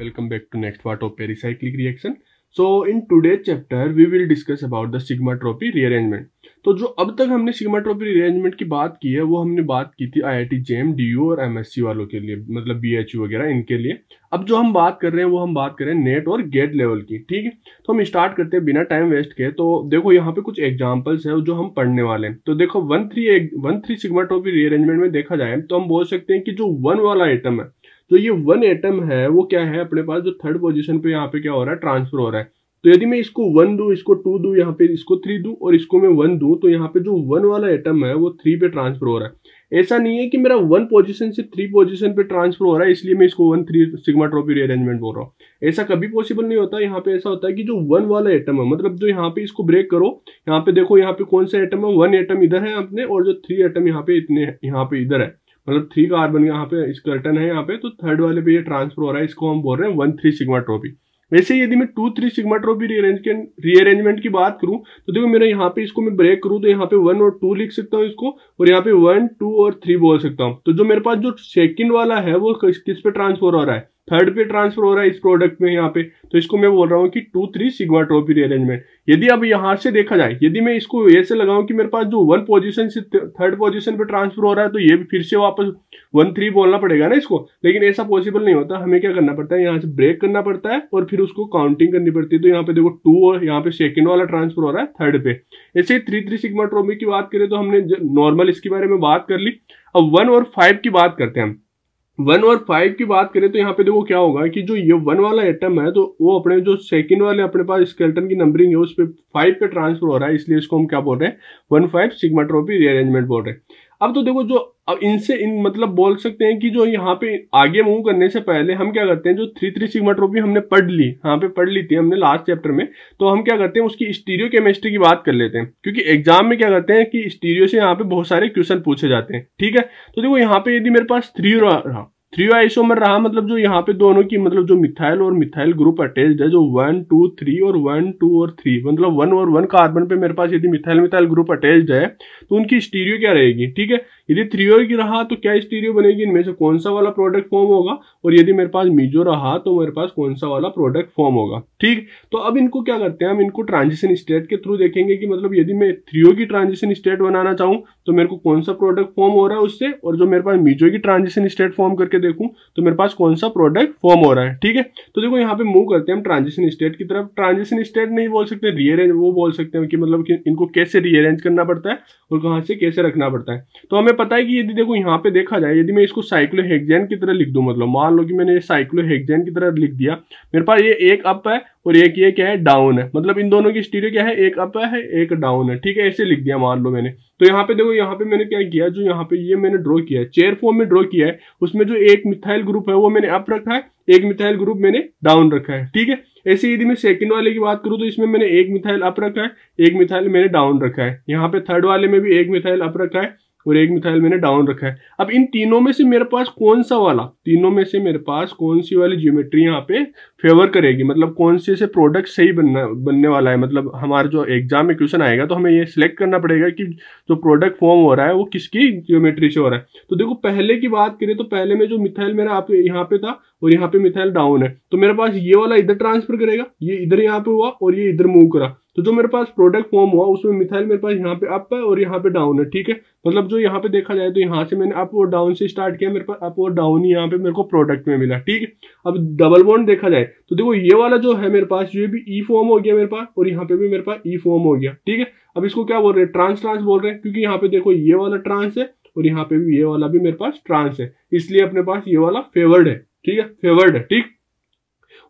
Welcome back to next part of pericyclic reaction. So in today's chapter we will discuss about the sigmatropy rearrangement. तो जो अब तक हमने सिग्माट्रोपी rearrangement की बात की है वो हमने बात की थी आईआईटी जेएम डीयू और एमएससी वालों के लिए मतलब बीएचयू वगैरह इनके लिए अब जो हम बात कर रहे हैं वो हम बात कर रहे हैं नेट और गेट लेवल की ठीक है तो हम स्टार्ट करते हैं बिना टाइम वेस्ट के तो देखो यहाँ पे कुछ एग्जाम्पल्स है जो हम पढ़ने वाले हैं तो देखो one three one three sigmatropic rearrangement में देखा जाए तो हम बोल सकते हैं कि जो वन वाला आइटम है तो ये वन एटम है वो क्या है अपने पास जो थर्ड पोजिशन पे यहाँ पे क्या हो रहा है ट्रांसफर हो रहा है तो यदि मैं इसको वन दू इसको टू दू यहाँ पे इसको थ्री दू और इसको मैं वन दू तो यहाँ पे जो वन वाला एटम है वो थ्री पे ट्रांसफर हो रहा है ऐसा नहीं है कि मेरा वन पोजीशन से थ्री पोजीशन पे ट्रांसफर हो रहा है इसलिए मैं इसको one three sigmatropic rearrangement बोल रहा हूँ ऐसा कभी पॉसिबल नहीं होता यहाँ पे ऐसा होता है कि जो वन वाला एटम है मतलब जो यहाँ पे इसको ब्रेक करो यहाँ पे देखो यहाँ पे कौन सा एटम है वन एटम इधर है अपने और जो थ्री एटम यहाँ पे इतने यहाँ पे इधर है मतलब थ्री कार्बन यहाँ पे इस कर्टन है यहाँ पे तो थर्ड वाले पे ये ट्रांसफर हो रहा है इसको हम बोल रहे हैं वन थ्री सिग्मा ट्रॉफी वैसे यदि मैं two three sigmatropic rearrangement की बात करूं तो देखो मेरा यहाँ पे इसको मैं ब्रेक करूं तो यहाँ पे वन और टू लिख सकता हूँ इसको और यहाँ पे वन टू और थ्री बोल सकता हूँ तो जो मेरे पास जो सेकंड वाला है वो किस पे ट्रांसफर हो रहा है थर्ड पे ट्रांसफर हो रहा है इस प्रोडक्ट में यहाँ पे तो इसको मैं बोल रहा हूँ कि two three sigmatropic rearrangement यदि अब यहाँ से देखा जाए यदि मैं इसको ऐसे लगाऊं कि मेरे पास जो वन पोजीशन से थर्ड पोजीशन पे ट्रांसफर हो रहा है तो ये भी फिर से वापस वन थ्री बोलना पड़ेगा ना इसको लेकिन ऐसा पॉसिबल नहीं होता हमें क्या करना पड़ता है यहाँ से ब्रेक करना पड़ता है और फिर उसको काउंटिंग करनी पड़ती है तो यहाँ पे देखो टू और यहाँ पे सेकेंड वाला ट्रांसफर हो रहा है थर्ड पे ऐसे ही थ्री थ्री सिग्मा ट्रॉफी की बात करें तो हमने नॉर्मल इसके बारे में बात कर ली अब वन और फाइव की बात करते हैं हम वन और फाइव की बात करें तो यहाँ पे देखो क्या होगा कि जो ये वन वाला एटम है तो वो अपने जो सेकंड वाले अपने पास स्केल्टन की नंबरिंग है उस पर फाइव पे ट्रांसफर हो रहा है इसलिए इसको हम क्या बोल रहे हैं वन फाइव सिग्माट्रोपी रीअरेंजमेंट बोल रहे हैं अब तो देखो जो अब इनसे इन मतलब बोल सकते हैं कि जो यहाँ पे आगे मूव करने से पहले हम क्या करते हैं जो थ्री थ्री सिग्मा ट्रोपी हमने पढ़ ली यहाँ पे पढ़ ली थी हमने लास्ट चैप्टर में तो हम क्या करते हैं उसकी स्टीरियो केमिस्ट्री की बात कर लेते हैं क्योंकि एग्जाम में क्या करते हैं कि स्टीरियो से यहाँ पे बहुत सारे क्वेश्चन पूछे जाते हैं ठीक है तो देखो यहाँ पे यदि मेरे पास थ्री रहा थ्री आइसोमर रहा मतलब जो यहाँ पे दोनों की मतलब जो मिथाइल और मिथाइल ग्रुप अटैच है जो वन टू थ्री और वन टू और थ्री मतलब वन और वन कार्बन पे मेरे पास यदि मिथाइल मिथाइल ग्रुप अटैच है तो उनकी स्टीरियो क्या रहेगी ठीक है यदि थ्री थ्रीओ की रहा तो क्या स्टीरियो बनेगी इनमें से कौन सा वाला प्रोडक्ट फॉर्म होगा और यदि मेरे पास मीजो रहा तो मेरे पास कौन सा वाला प्रोडक्ट फॉर्म होगा ठीक तो अब इनको क्या करते हैं हम इनको ट्रांजिशन स्टेट के थ्रू देखेंगे कि मतलब यदि मैं थ्री ओ की ट्रांजिशन स्टेट बनाना चाहूँ तो मेरे को कौन सा प्रोडक्ट फॉर्म हो रहा है उससे और जो मेरे पास मीजो की ट्रांजिशन स्टेट फॉर्म करके देखूं तो मेरे पास कौन सा प्रोडक्ट फॉर्म हो रहा है ठीक है तो देखो यहाँ पे मूव करते हैं हम ट्रांजिशन स्टेट की तरफ ट्रांजिशन स्टेट नहीं बोल सकते रीअरेंज वो बोल सकते हैं कि मतलब कि इनको कैसे रीअरेंज करना पड़ता है और कहाँ से कैसे रखना पड़ता है तो हमें पता है कि यदि देखो यहाँ पे देखा जाए यदि मैं इसको साइक्लो की तरह लिख दूँ मतलब मान लो कि मैंने साइक्लो की तरह लिख दिया मेरे पास ये एक अप है और एक ये क्या है डाउन है मतलब इन दोनों की स्टीरियो क्या है एक अप है एक डाउन है ठीक है ऐसे लिख दिया मान लो मैंने तो यहाँ पे देखो यहाँ पे मैंने क्या किया जो यहाँ पे ये मैंने ड्रॉ किया है चेयर फॉर्म में ड्रॉ किया है उसमें जो एक मिथाइल ग्रुप है वो मैंने अप रखा है एक मिथाइल ग्रुप मैंने डाउन रखा है ठीक है ऐसे यदि मैं सेकंड वाले की बात करूं तो इसमें मैंने एक मिथाइल अप रखा है एक मिथाइल मैंने डाउन रखा है यहाँ पे थर्ड वाले में भी एक मिथाइल अप रखा है और एक मिथाइल मैंने डाउन रखा है अब इन तीनों में से मेरे पास कौन सा वाला तीनों में से मेरे पास कौन सी वाली ज्योमेट्री यहाँ पे फेवर करेगी मतलब कौन से से प्रोडक्ट सही बनना बनने वाला है मतलब हमारा जो एग्जाम में क्वेश्चन आएगा तो हमें ये सिलेक्ट करना पड़ेगा कि जो प्रोडक्ट फॉर्म हो रहा है वो किसकी ज्योमेट्री से हो रहा है तो देखो पहले की बात करें तो पहले में जो मिथाइल मेरा आप यहाँ पे था और यहाँ पे मिथाइल डाउन है तो मेरे पास ये वाला इधर ट्रांसफर करेगा ये इधर यहाँ पे हुआ और ये इधर मूव करा तो जो मेरे पास प्रोडक्ट फॉर्म हुआ उसमें मिथाइल मेरे पास यहाँ पे अप है और यहाँ पे डाउन है ठीक है मतलब जो यहाँ पे देखा जाए तो यहाँ से मैंने अप और डाउन से स्टार्ट किया मेरे पास अप और डाउन ही यहाँ पे मेरे को प्रोडक्ट में मिला ठीक है अब डबल बॉन्ड देखा जाए तो देखो ये वाला जो है मेरे पास ये भी ई e फॉर्म हो गया मेरे पास और यहाँ पे भी मेरे पास ई e फॉर्म हो गया ठीक है अब इसको क्या बोल रहे हैं ट्रांस ट्रांस बोल रहे हैं क्योंकि यहाँ पे देखो ये वाला ट्रांस है और यहाँ पे भी ये वाला भी मेरे पास ट्रांस है इसलिए अपने पास ये वाला फेवर्ड है ठीक है फेवर्ड है ठीक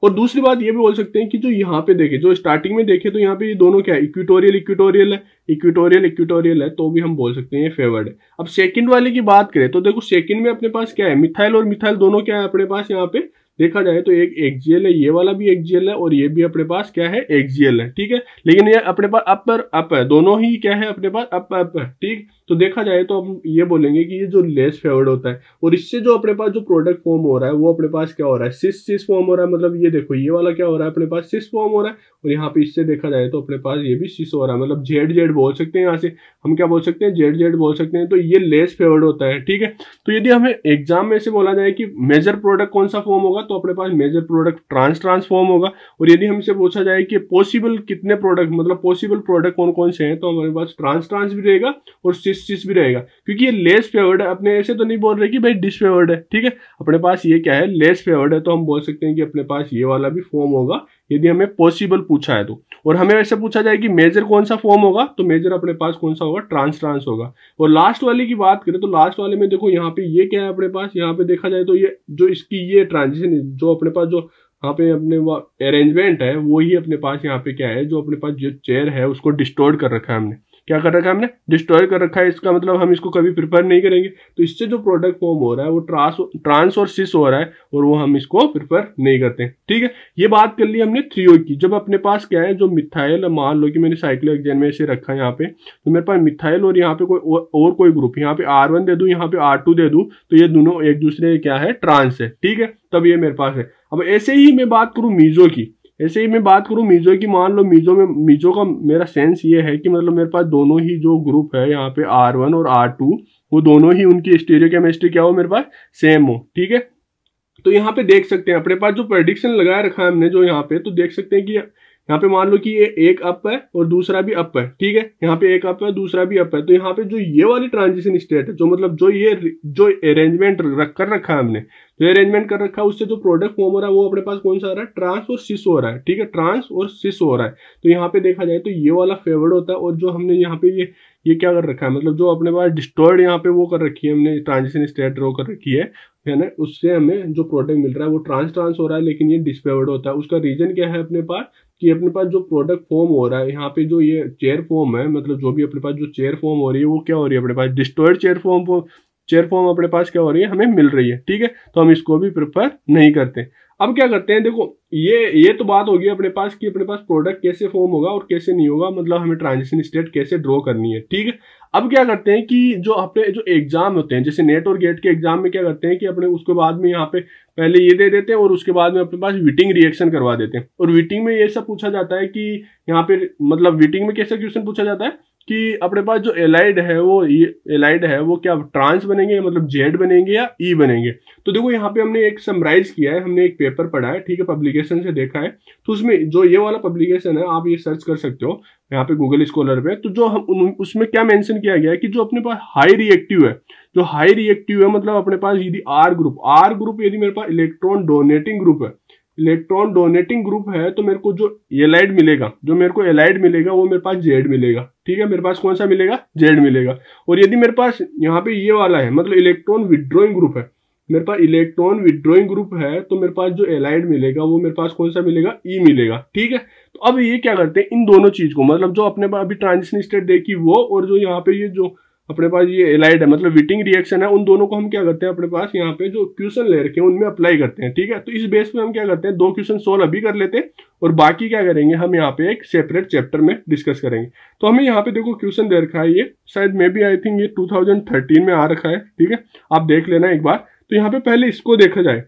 और दूसरी बात ये भी बोल सकते हैं कि जो यहाँ पे देखे जो स्टार्टिंग में देखे तो यहाँ पे ये दोनों क्या है इक्विटोरियल इक्विटोरियल है इक्विटोरियल इक्विटोरियल है तो भी हम बोल सकते हैं ये फेवर्ड है अब सेकंड वाले की बात करें तो देखो सेकंड में अपने पास क्या है मिथाइल और मिथाइल दोनों क्या है अपने पास यहाँ पे देखा जाए तो एक एक्जीएल है ये वाला भी एक्जीएल है और ये भी अपने पास क्या है एक्जीएल है ठीक है लेकिन ये अपने पास अपर अप है दोनों ही क्या है अपने पास अप अप है ठीक तो देखा जाए तो हम ये बोलेंगे कि ये जो लेस फेवर्ड होता है और इससे जो अपने पास जो प्रोडक्ट फॉर्म हो रहा है वो अपने पास क्या हो रहा है सिस सिस फॉर्म हो रहा है मतलब ये देखो ये वाला क्या हो रहा है अपने पास सिस फॉर्म हो रहा है और यहाँ पे इससे देखा जाए तो अपने पास ये भी सिस हो रहा है मतलब जेड जेड बोल सकते हैं यहाँ से हम क्या बोल सकते हैं जेड जेड बोल सकते हैं तो ये लेस फेवर्ड होता है ठीक है तो यदि हमें एग्जाम में से बोला जाए कि मेजर प्रोडक्ट कौन सा फॉर्म होगा तो अपने पास मेजर प्रोडक्ट ट्रांस ट्रांसफॉर्म होगा और यदि हमसे पूछा जाए कि पॉसिबल कितने प्रोडक्ट मतलब पॉसिबल प्रोडक्ट कौन कौन से हैं तो हमारे पास ट्रांस ट्रांस भी रहेगा और सिस चीज भी रहेगा क्योंकि ये लेस फेवर्ड है अपने ऐसे तो नहीं बोल रहे कि भाई डिसफेवर्ड है ठीक है अपने पास ये क्या है लेस फेवर्ड है तो हम बोल सकते हैं कि अपने पास ये वाला भी फॉर्म होगा यदि हमें पॉसिबल पूछा है तो और हमें वैसे पूछा जाए कि मेजर कौन सा फॉर्म होगा तो मेजर अपने पास कौन सा होगा ट्रांस ट्रांस होगा और लास्ट वाले की बात करें तो लास्ट वाले में देखो यहाँ पे ये क्या है अपने पास यहाँ पे देखा जाए तो ये जो इसकी ये ट्रांजिशन जो अपने पास जो यहाँ पे अपने अरेंजमेंट है वो ही अपने पास यहाँ पे क्या है जो अपने पास जो चेयर है उसको डिस्टोर्ड कर रखा है हमने क्या कर रखा है हमने डिस्ट्रॉय कर रखा है इसका मतलब हम इसको कभी प्रिफर नहीं करेंगे तो इससे जो प्रोडक्ट फॉर्म हो रहा है वो ट्रांस ट्रांस और सिस हो रहा है और वो हम इसको प्रिफर नहीं करते ठीक है ये बात कर ली हमने थ्रीओ की जब अपने पास क्या है जो मिथाइल मान लो कि मैंने साइकिल एग्जाम में इसे रखा है यहाँ पे तो मेरे पास मिथाइल और यहाँ पे कोई और, कोई ग्रुप यहाँ पे आर दे दू यहाँ पे आर दे दू तो ये दोनों एक दूसरे क्या है ट्रांस है ठीक है तब ये मेरे पास है अब ऐसे ही मैं बात करूं मीजो की ऐसे ही मैं बात करूँ मीज़ो की मान लो मीज़ो में मीज़ो का मेरा सेंस ये है कि मतलब मेरे पास दोनों ही जो ग्रुप है यहाँ पे आर वन और आर टू वो दोनों ही उनकी स्टेरियो केमिस्ट्री क्या हो मेरे पास सेम हो ठीक है तो यहाँ पे देख सकते हैं अपने पास जो प्रडिक्शन लगाया रखा है हमने जो यहाँ पे तो देख सकते हैं कि यहाँ पे मान लो कि ये एक अप है और दूसरा भी अप है ठीक है यहाँ पे एक अप है दूसरा भी अप है तो यहाँ पे जो ये वाली ट्रांजिशन स्टेट है जो मतलब जो ये जो अरेंजमेंट रख कर रखा है हमने जो अरेंजमेंट कर रखा है उससे जो प्रोडक्ट फॉर्म हो रहा है वो अपने पास कौन सा आ रहा है ट्रांस और सिस हो रहा है ठीक है ट्रांस और सिस हो रहा है तो यहाँ पे देखा जाए तो ये वाला फेवर्ड होता है और जो हमने यहाँ पे ये ये क्या कर रखा है मतलब जो अपने पास डिस्टोर्ड यहाँ पे वो कर रखी है हमने ट्रांजिशन स्टेट ड्रो कर रखी है है ना उससे हमें जो प्रोडक्ट मिल रहा है वो ट्रांस ट्रांस हो रहा है लेकिन ये डिसफेवर्ड होता है उसका रीजन क्या है अपने पास कि अपने पास जो प्रोडक्ट फॉर्म हो रहा है यहाँ पे जो ये चेयर फॉर्म है मतलब जो भी अपने पास जो चेयर फॉर्म हो रही है वो क्या हो रही है अपने पास distorted chair form chair form अपने पास क्या हो रही है हमें मिल रही है ठीक है तो हम इसको भी प्रेफर नहीं करते अब क्या करते हैं देखो ये ये तो बात होगी अपने पास कि अपने पास प्रोडक्ट कैसे फॉर्म होगा और कैसे नहीं होगा मतलब हमें ट्रांजिशन स्टेट कैसे ड्रॉ करनी है ठीक है अब क्या करते हैं कि जो अपने जो एग्जाम होते हैं जैसे नेट और गेट के एग्जाम में क्या करते हैं कि अपने उसके बाद में यहाँ पे पहले ये दे देते हैं और उसके बाद में अपने पास विटिंग रिएक्शन करवा देते हैं और विटिंग में ये सब पूछा जाता है कि यहाँ पे मतलब विटिंग में कैसा क्वेश्चन पूछा जाता है कि अपने पास जो एलाइड है वो ये एलाइड है वो क्या ट्रांस बनेंगे मतलब जेड बनेंगे या ई मतलब e बनेंगे तो देखो यहाँ पे हमने एक समराइज किया है हमने एक पेपर पढ़ा है ठीक है पब्लिकेशन से देखा है तो उसमें जो ये वाला पब्लिकेशन है आप ये सर्च कर सकते हो यहाँ पे गूगल स्कॉलर पे तो जो हम उसमें क्या मैंशन किया गया है कि जो अपने पास हाई रिएक्टिव है जो हाई रिएक्टिव है मतलब अपने पास यदि आर ग्रुप आर ग्रुप यदि मेरे पास इलेक्ट्रॉन डोनेटिंग ग्रुप है इलेक्ट्रॉन डोनेटिंग ग्रुप है तो मेरे को जो एलाइड मिलेगा जो मेरे को एलाइड मिलेगा वो मेरे पास जेड मिलेगा ठीक है मेरे पास कौन सा मिलेगा जेड मिलेगा और यदि मेरे पास यहाँ पे ये वाला है मतलब इलेक्ट्रॉन विड्रॉइंग ग्रुप है मेरे पास इलेक्ट्रॉन विड्रॉइंग ग्रुप है तो मेरे पास जो एलाइड मिलेगा वो मेरे पास कौन सा मिलेगा ई e मिलेगा ठीक है तो अब ये क्या करते हैं इन दोनों चीज को मतलब जो अपने अभी ट्रांजिशन स्टेट देखी वो और जो यहाँ पे ये जो अपने पास ये एलाइड है मतलब विटिंग रिएक्शन है उन दोनों को हम क्या करते हैं अपने पास यहाँ पे जो क्वेश्चन ले रखे हैं उनमें अप्लाई करते हैं ठीक है तो इस बेस पे हम क्या करते हैं दो क्वेश्चन सोल्व अभी कर लेते हैं और बाकी क्या करेंगे हम यहाँ पे एक सेपरेट चैप्टर में डिस्कस करेंगे तो हमें यहाँ पे देखो क्वेश्चन दे रखा है ये शायद मे बी आई थिंक ये टू में आ रखा है ठीक है आप देख लेना एक बार तो यहाँ पे पहले इसको देखा जाए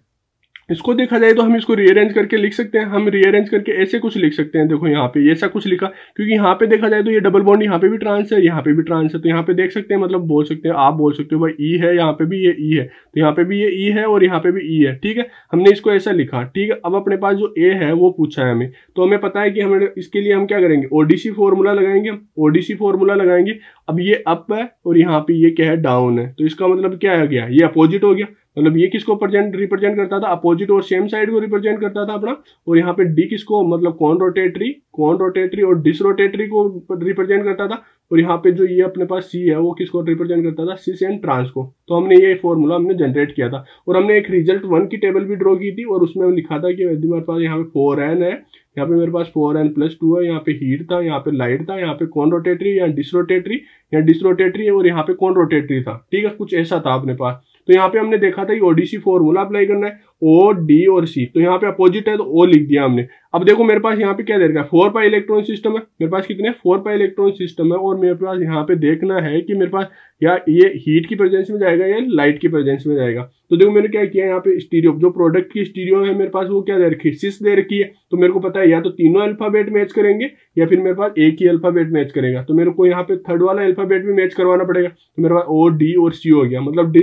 इसको देखा जाए तो हम इसको रीअरेंज करके लिख सकते हैं हम रीअरेंज करके ऐसे कुछ लिख सकते हैं देखो यहाँ पे ऐसा कुछ लिखा क्योंकि यहाँ पे देखा जाए तो ये डबल बॉन्ड यहाँ पे भी ट्रांस है यहाँ पे भी ट्रांस है तो यहाँ पे देख सकते हैं मतलब बोल सकते हैं आप बोल सकते हो भाई ई e है यहाँ पे भी ये ई e है तो यहाँ पे भी ये ई e है और यहाँ पे भी ई है ठीक है हमने इसको ऐसा लिखा ठीक है अब अपने पास जो ए है वो पूछा है हमें तो हमें पता है कि हमें इसके लिए हम क्या करेंगे ओडीसी फॉर्मूला लगाएंगे हम ओडीसी फॉर्मूला लगाएंगे अब ये अप है और यहाँ पे ये क्या है डाउन है तो इसका मतलब क्या हो गया ये अपोजिट हो गया मतलब ये किसको रिप्रेजेंट करता था अपोजिट और सेम साइड को रिप्रेजेंट करता था अपना और यहाँ पे डी किसको मतलब कौन रोटेटरी कौन रोटेटरी और डिस रोटेटरी को रिप्रेजेंट करता था और यहाँ पे जो ये अपने पास सी है वो किसको रिप्रेजेंट करता था सिस एंड ट्रांस को तो हमने ये फॉर्मूला हमने जनरेट किया था और हमने एक रिजल्ट वन की टेबल भी ड्रॉ की थी और उसमें लिखा था कि यदि मेरे पास यहाँ पे फोर एन है यहाँ पे मेरे पास फोर एन प्लस टू है यहाँ पे हीट था यहाँ पे लाइट था यहाँ पे कौन रोटेटरी या डिस रोटेटरी या डिस रोटेटरी और यहाँ पे कौन रोटेटरी था ठीक है कुछ ऐसा था अपने पास तो यहाँ पे हमने देखा था ओडीसी फॉर्मूला अप्लाई करना है ओ डी और सी तो यहाँ पे अपोजिट है तो ओ लिख दिया हमने अब देखो मेरे पास यहाँ पे क्या दे रखा है फोर पाई इलेक्ट्रॉन सिस्टम है मेरे पास कितने फोर पाई इलेक्ट्रॉन सिस्टम है और मेरे पास यहाँ पे देखना है कि मेरे पास या ये हीट की प्रेजेंस में जाएगा या लाइट की प्रेजेंस में जाएगा तो देखो मैंने क्या किया यहाँ पे स्टीरियो जो प्रोडक्ट की स्टीरियो है मेरे पास वो क्या दे रखी है सिस दे रखी है तो मेरे को पता है या तो तीनों अल्फाबेट मैच करेंगे या फिर मेरे पास एक ही अल्फाबेट मैच करेगा तो मेरे को यहाँ पे थर्ड वाला अल्फाबेट भी मैच करवाना पड़ेगा तो मेरे पास ओ डी और सी हो गया मतलब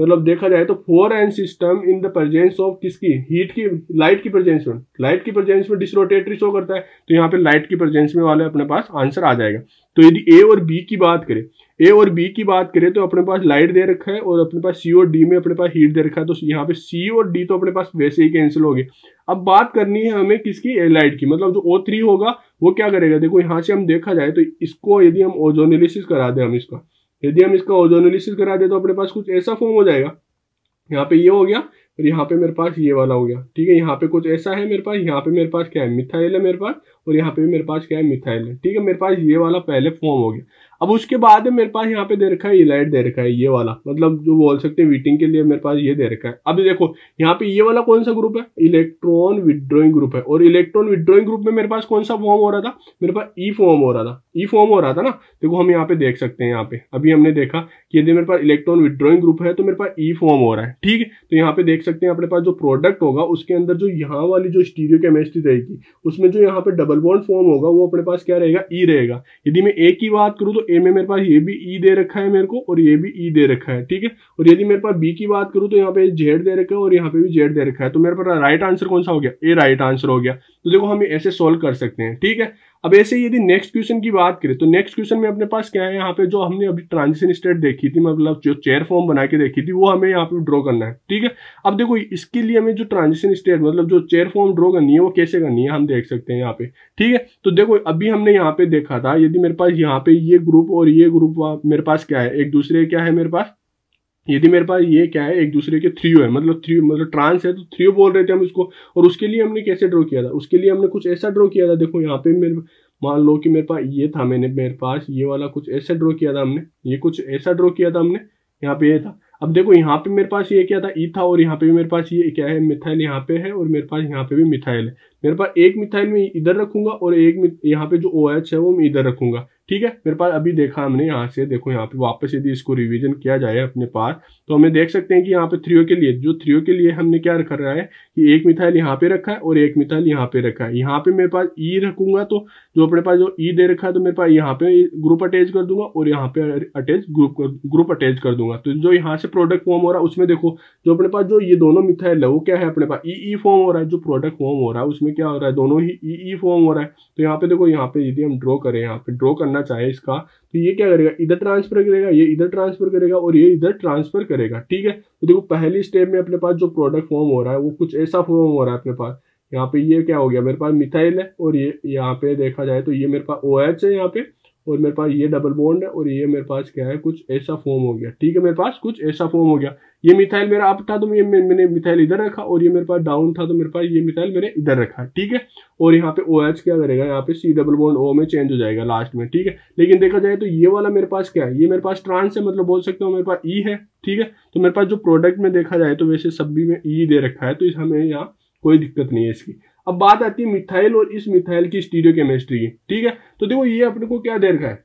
मतलब देखा जाए तो four n system in the presence of किसकी हीट की लाइट की प्रजेंस में लाइट की प्रजेंस में डिसरोटेटरी शो करता है तो यहाँ पे लाइट की प्रजेंस में वाले अपने पास आंसर आ जाएगा तो यदि ए और बी की बात करें ए और बी की बात करें तो अपने पास लाइट दे रखा है और अपने पास सी और डी में अपने पास हीट दे रखा है तो यहाँ पे सी और डी तो अपने पास वैसे ही कैंसिल हो गए अब बात करनी है हमें किसकी लाइट की मतलब जो ओ थ्री होगा वो क्या करेगा देखो यहाँ से हम देखा जाए तो इसको यदि हम ओजोनिलिस करा दें हम इसका यदि हम इसका ओजोनोलिसिस करा दे तो अपने पास कुछ ऐसा फॉर्म हो जाएगा यहाँ पे ये हो गया और यहाँ पे मेरे पास ये वाला हो गया ठीक है यहाँ पे कुछ ऐसा है मेरे पास यहाँ पे मेरे पास क्या है मिथाइल है मेरे पास और यहाँ पे भी मेरे पास क्या है मिथाइल है ठीक है मेरे पास ये वाला पहले फॉर्म हो गया अब उसके बाद मेरे पास यहाँ पे दे रखा है इलाइट दे रखा है ये वाला मतलब जो बोल सकते हैं वीटिंग के लिए मेरे पास ये दे रखा है अभी देखो यहाँ पे ये वाला कौन सा ग्रुप है इलेक्ट्रॉन विदड्रॉइंग ग्रुप है और इलेक्ट्रॉन विदड्रॉइंग ग्रुप में मेरे पास कौन सा फॉर्म हो रहा था मेरे पास ई e फॉर्म हो रहा था ई e फॉर्म हो रहा था ना देखो हम यहाँ पे देख सकते हैं यहाँ पे अभी हमने देखा कि यदि मेरे पास इलेक्ट्रॉन विदड्रॉइंग ग्रुप है तो मेरे पास ई e फॉर्म हो रहा है ठीक है तो यहाँ पे देख सकते हैं अपने पास जो प्रोडक्ट होगा उसके अंदर जो यहाँ वाली जो स्टीरियो केमिस्ट्री रहेगी उसमें जो यहाँ पे डबल डबल बॉन्ड फॉर्म होगा वो अपने पास क्या रहेगा ई e रहेगा यदि मैं ए की बात करूँ तो ए में मेरे पास ये भी ई e दे रखा है मेरे को और ये भी ई e दे रखा है ठीक है और यदि मेरे पास बी की बात करूँ तो यहाँ पे जेड दे रखा है और यहाँ पे भी जेड दे रखा है तो मेरे पास राइट आंसर कौन सा हो गया ए राइट आंसर हो गया तो देखो हम ऐसे सोल्व कर सकते हैं ठीक है अब ऐसे यदि नेक्स्ट क्वेश्चन की बात करें तो नेक्स्ट क्वेश्चन में अपने पास क्या है यहाँ पे जो हमने अभी ट्रांजिशन स्टेट देखी थी मतलब जो चेयर फॉर्म बना के देखी थी वो हमें यहाँ पे ड्रॉ करना है ठीक है अब देखो इसके लिए हमें जो ट्रांजिशन स्टेट मतलब जो चेयर फॉर्म ड्रॉ करनी है वो कैसे करनी है हम देख सकते हैं यहाँ पे ठीक है तो देखो अभी हमने यहाँ पे देखा था यदि मेरे पास यहाँ पे ये ग्रुप और ये ग्रुप मेरे पास क्या है एक दूसरे क्या है मेरे पास यदि मेरे पास ये क्या है एक दूसरे के थ्रियो है मतलब थ्री मतलब ट्रांस है तो थ्रियो बोल रहे थे हम इसको और उसके लिए हमने कैसे ड्रॉ किया था उसके लिए हमने कुछ ऐसा ड्रॉ किया था देखो यहाँ पे मेरे मान लो कि मेरे पास ये था मैंने मेरे पास ये वाला कुछ ऐसा ड्रॉ किया था हमने ये कुछ ऐसा ड्रॉ किया था हमने यहाँ पे ये था अब देखो यहाँ पे मेरे पास ये क्या था ई e था और यहाँ पे भी मेरे पास ये क्या है मिथाइल यहाँ पे है और मेरे पास यहाँ पे भी मिथाइल है मेरे पास एक मिथाइल में इधर रखूंगा और एक यहाँ पे जो ओ OH है वो मैं इधर रखूंगा ठीक है मेरे पास अभी देखा हमने यहाँ से देखो यहाँ पे वापस यदि इसको रिवीजन किया जाए अपने पास तो हमें देख सकते हैं कि यहाँ पे थ्रियो के लिए जो थ्रियो के लिए हमने क्या रखा रहा है कि एक मिथाइल यहाँ पे रखा है और एक मिथाइल यहाँ पे रखा है यहाँ पे मेरे पास ई e रखूंगा तो जो अपने पास जो ई e दे रखा है तो मेरे पास यहाँ पे ग्रुप अटैच कर दूंगा और यहाँ पे अटैच ग्रुप ग्रुप अटैच कर दूंगा तो जो यहाँ से प्रोडक्ट फॉर्म हो रहा है उसमें देखो जो अपने पास जो ये दोनों मिथाइल है वो क्या है अपने पास ई ई फॉर्म हो रहा है जो प्रोडक्ट फॉर्म हो रहा है उसमें इसमें क्या हो रहा है दोनों ही ई ई फॉर्म हो रहा है तो यहाँ पे देखो यहाँ पे यदि हम ड्रॉ करें यहाँ पे ड्रॉ करना चाहे इसका तो ये क्या करेगा इधर ट्रांसफर करेगा ये इधर ट्रांसफर करेगा और ये इधर ट्रांसफर करेगा ठीक है तो देखो पहली स्टेप में अपने पास जो प्रोडक्ट फॉर्म हो रहा है वो कुछ ऐसा फॉर्म हो रहा है अपने पास यहाँ पे ये क्या हो गया मेरे पास मिथाइल है और ये यहाँ पे देखा जाए तो ये मेरे पास ओ है यहाँ पे और मेरे पास ये डबल बॉन्ड है और ये मेरे पास क्या है कुछ ऐसा फॉर्म हो गया ठीक है मेरे पास कुछ ऐसा फॉर्म हो गया ये मिथाइल मेरा अप था तो ये मैंने मिथाइल इधर रखा और ये मेरे पास डाउन था तो मेरे पास ये मिथाइल मैंने इधर रखा ठीक है और यहाँ पे ओ OH क्या करेगा यहाँ पे सी डबल बॉन्ड ओ में चेंज हो जाएगा लास्ट में ठीक है लेकिन देखा जाए तो ये वाला मेरे पास क्या है ये मेरे पास ट्रांस है मतलब बोल सकते हो मेरे पास ई e है ठीक है तो मेरे पास जो प्रोडक्ट में देखा जाए तो वैसे सब भी में ई e दे रखा है तो हमें यहाँ कोई दिक्कत नहीं है इसकी अब बात आती है मिथाइल और इस मिथाइल की स्टीरियो केमिस्ट्री की ठीक है तो देखो ये अपने को क्या दे रखा है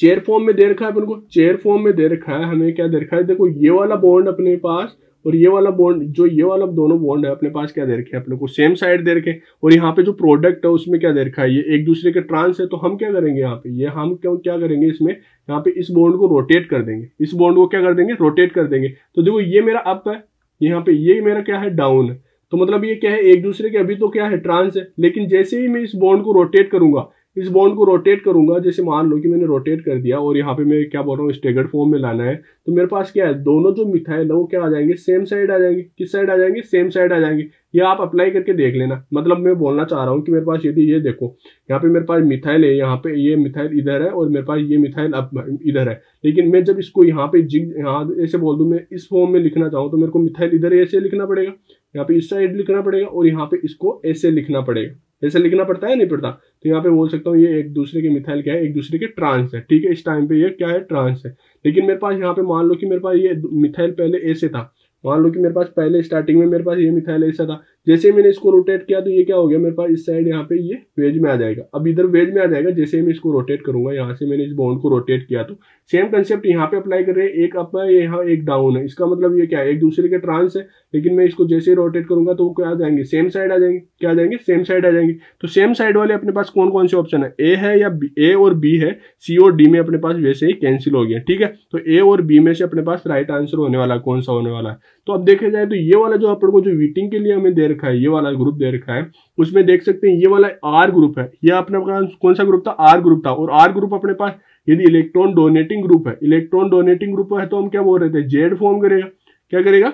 चेयर फॉर्म में दे रखा है अपने को चेयर फॉर्म में दे रखा है हमें क्या दे रखा है देखो ये वाला बॉन्ड अपने पास और ये वाला बॉन्ड जो ये वाला दोनों बॉन्ड है अपने पास क्या दे रखे अपने को सेम साइड दे रखे और यहाँ पे जो प्रोडक्ट है उसमें क्या दे रखा है ये एक दूसरे के ट्रांस है तो हम क्या करेंगे यहाँ पे ये हम क्यों क्या करेंगे इसमें यहाँ पे इस बॉन्ड को रोटेट कर देंगे इस बॉन्ड को क्या कर देंगे रोटेट कर देंगे तो देखो ये मेरा अप है यहाँ पे ये मेरा क्या है डाउन है तो मतलब ये क्या है एक दूसरे के अभी तो क्या है ट्रांस है लेकिन जैसे ही मैं इस बॉन्ड को रोटेट करूंगा इस बॉन्ड को रोटेट करूंगा जैसे मान लो कि मैंने रोटेट कर दिया और यहाँ पे मैं क्या बोल रहा हूँ स्टेगर्ड फॉर्म में लाना है तो मेरे पास क्या है दोनों जो मिथाइल है वो क्या आ जाएंगे सेम साइड आ जाएंगे किस साइड आ जाएंगे सेम साइड आ जाएंगे ये आप अप्लाई करके देख लेना मतलब मैं बोलना चाह रहा हूँ कि मेरे पास यदि ये देखो यहाँ पे मेरे पास मिथाइल है यहाँ पे ये मिथाइल इधर है और मेरे पास ये मिथाइल अब इधर है लेकिन मैं जब इसको यहाँ पे जिग यहाँ ऐसे बोल दूँ मैं इस फॉर्म में लिखना चाहूँ तो मेरे को मिथाइल इधर ऐसे लिखना पड़ेगा यहाँ पे इस साइड लिखना पड़ेगा और यहाँ पे इसको ऐसे लिखना पड़ेगा ऐसे लिखना पड़ता है नहीं पड़ता तो यहाँ पे बोल सकता हूँ ये एक दूसरे के मिथाइल क्या है एक दूसरे के ट्रांस है ठीक है इस टाइम पे ये क्या है ट्रांस है लेकिन मेरे पास यहाँ पे मान लो कि मेरे पास ये मिथाइल पहले ऐसे था मान लो कि मेरे पास पहले स्टार्टिंग में मेरे पास ये मिथाइल ऐसा था जैसे मैंने इसको रोटेट किया तो ये क्या हो गया मेरे पास इस साइड यहाँ पे ये वेज में आ जाएगा अब इधर वेज में आ जाएगा जैसे मैं इसको रोटेट करूंगा यहाँ से मैंने इस बॉन्ड को रोटेट किया तो सेम कंसेप्ट यहाँ पे अप्लाई कर रहे हैं एक अप है यहाँ एक डाउन है इसका मतलब ये क्या है एक दूसरे के ट्रांस है लेकिन मैं इसको जैसे ही रोटेट करूंगा तो वो क्या आ जाएंगे सेम साइड आ जाएंगे क्या आ जाएंगे सेम साइड आ जाएंगे तो सेम साइड वाले अपने पास कौन कौन से ऑप्शन है ए है या ए और बी है सी और डी में अपने पास वैसे ही कैंसिल हो गया ठीक है तो ए और बी में से अपने पास राइट आंसर होने वाला कौन सा होने वाला है तो अब देखा जाए तो ये वाला जो आपको को जो वीटिंग के लिए हमें दे रखा है ये वाला ग्रुप दे रखा है उसमें देख सकते हैं ये वाला आर ग्रुप है ये अपने कौन सा ग्रुप था आर ग्रुप था और आर ग्रुप अपने पास यदि इलेक्ट्रॉन डोनेटिंग ग्रुप है इलेक्ट्रॉन डोनेटिंग ग्रुप है तो हम क्या बोल रहे थे जेड फॉर्म करेगा क्या करेगा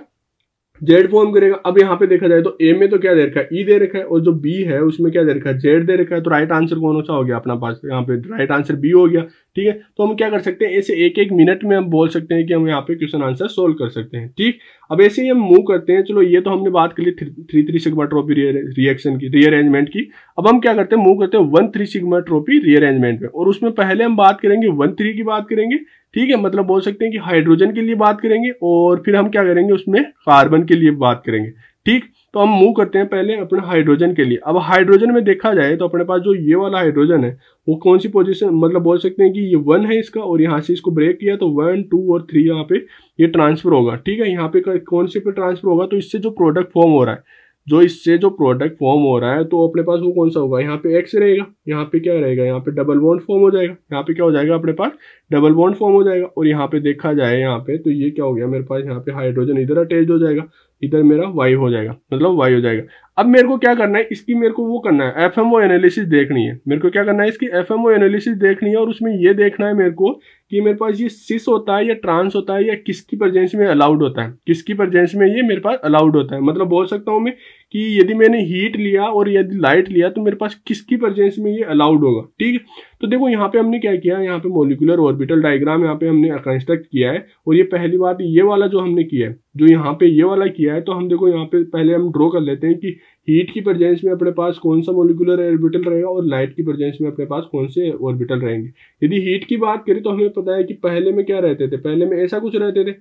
जेड फॉर्म करेगा अब यहाँ पे देखा जाए तो ए में तो क्या दे रखा है ई e दे रखा है और जो बी है उसमें क्या दे रखा है जेड दे रखा है तो राइट आंसर कौन सा हो गया अपना पास यहाँ पे राइट आंसर बी हो गया ठीक है तो हम क्या कर सकते हैं ऐसे एक एक मिनट में हम बोल सकते हैं कि हम यहाँ पे क्वेश्चन आंसर सोल्व कर सकते हैं ठीक अब ऐसे ही हम मूव करते हैं चलो ये तो हमने बात कर ली three three sigmatropic reaction की रीअरेंजमेंट की अब हम क्या करते हैं मूव करते हैं one three sigmatropic rearrangement में और उसमें पहले हम बात करेंगे वन थ्री की बात करेंगे ठीक है मतलब बोल सकते हैं कि हाइड्रोजन के लिए बात करेंगे और फिर हम क्या करेंगे उसमें कार्बन के लिए बात करेंगे ठीक तो हम मूव करते हैं पहले अपने हाइड्रोजन के लिए अब हाइड्रोजन में देखा जाए तो अपने पास जो ये वाला हाइड्रोजन है वो कौन सी पोजीशन मतलब बोल सकते हैं कि ये वन है इसका और यहाँ से इसको ब्रेक किया तो वन टू और थ्री यहाँ पे ये ट्रांसफर होगा ठीक है यहाँ पे कौन से पे ट्रांसफर होगा तो इससे जो प्रोडक्ट फॉर्म हो रहा है जो इससे जो प्रोडक्ट फॉर्म हो रहा है तो अपने पास वो कौन सा होगा यहाँ पे एक्स रहेगा यहाँ पे क्या रहेगा यहाँ पे डबल बॉन्ड फॉर्म हो जाएगा यहाँ पे क्या हो जाएगा अपने पास डबल बॉन्ड फॉर्म हो जाएगा और यहाँ पे देखा जाए यहाँ पे तो ये क्या हो गया मेरे पास यहाँ पे हाइड्रोजन इधर अटैच हो जाएगा इधर मेरा वाई हो जाएगा मतलब वाई हो जाएगा अब मेरे को क्या करना है इसकी मेरे को वो करना है एफ एनालिसिस देखनी है मेरे को क्या करना है इसकी एफ एनालिसिस देखनी है और उसमें ये देखना है मेरे को कि मेरे पास ये सिस होता है या ट्रांस होता है या किसकी प्रजेंस में अलाउड होता है किसकी प्रजेंस में ये मेरे पास अलाउड होता है मतलब बोल सकता हूँ मैं कि यदि मैंने हीट लिया और यदि लाइट लिया तो मेरे पास किसकी प्रजेंस में ये अलाउड होगा ठीक है तो देखो यहाँ पे हमने क्या किया यहाँ पे मोलिकुलर ऑर्बिटल डायग्राम यहाँ पे हमने कंस्ट्रक्ट किया है और ये पहली बात ये वाला जो हमने किया है जो यहाँ पे ये वाला किया है तो हम देखो यहाँ पे पहले हम ड्रॉ कर लेते हैं कि हीट की प्रजेंस में अपने पास कौन सा मोलिकुलर ऑर्बिटल रहेगा और लाइट की प्रजेंस में अपने पास कौन से ऑर्बिटल रहेंगे यदि हीट की बात करें तो हमें पता है कि पहले में क्या रहते थे पहले में ऐसा कुछ रहते थे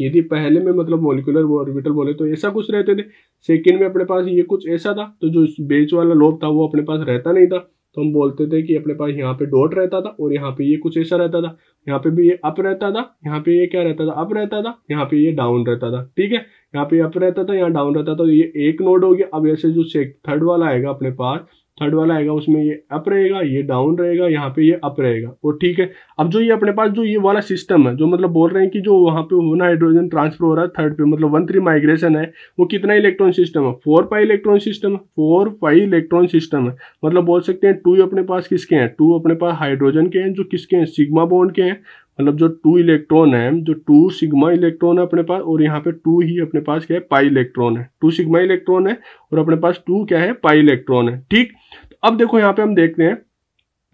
यदि पहले में मतलब मोलिकुलर ऑर्बिटल बोले तो ऐसा कुछ रहते थे सेकेंड में अपने पास ये कुछ ऐसा था तो जो बेच वाला लोब था वो अपने पास रहता नहीं था तो हम बोलते थे कि अपने पास यहाँ पे डॉट रहता था और यहाँ पे ये कुछ ऐसा रहता था यहाँ पे भी ये अप रहता था यहाँ पे ये क्या रहता था अप रहता था यहाँ पे ये डाउन रहता था ठीक है यहाँ पे अप रहता था यहाँ डाउन रहता था तो ये एक नोड हो गया अब ऐसे जो थर्ड वाला आएगा अपने पास थर्ड वाला आएगा उसमें ये अप रहेगा ये डाउन रहेगा यहाँ पे ये अप रहेगा और ठीक है अब जो ये अपने पास जो ये वाला सिस्टम है जो मतलब बोल रहे हैं कि जो वहाँ पे होना हाइड्रोजन ट्रांसफर हो रहा है थर्ड पे मतलब वन थ्री माइग्रेशन है वो कितना इलेक्ट्रॉन सिस्टम है फोर पाई इलेक्ट्रॉन सिस्टम है फोर पाई इलेक्ट्रॉन सिस्टम है मतलब बोल सकते हैं टू अपने पास किसके हैं टू अपने पास हाइड्रोजन के हैं जो किसके हैं सिग्मा बॉन्ड के हैं मतलब जो टू इलेक्ट्रॉन है जो टू सिग्मा इलेक्ट्रॉन है अपने पास और यहाँ पे टू ही अपने पास क्या है पाई इलेक्ट्रॉन है टू सिग्मा इलेक्ट्रॉन है और अपने पास टू क्या है पाई इलेक्ट्रॉन है ठीक तो अब देखो यहाँ पे हम देखते हैं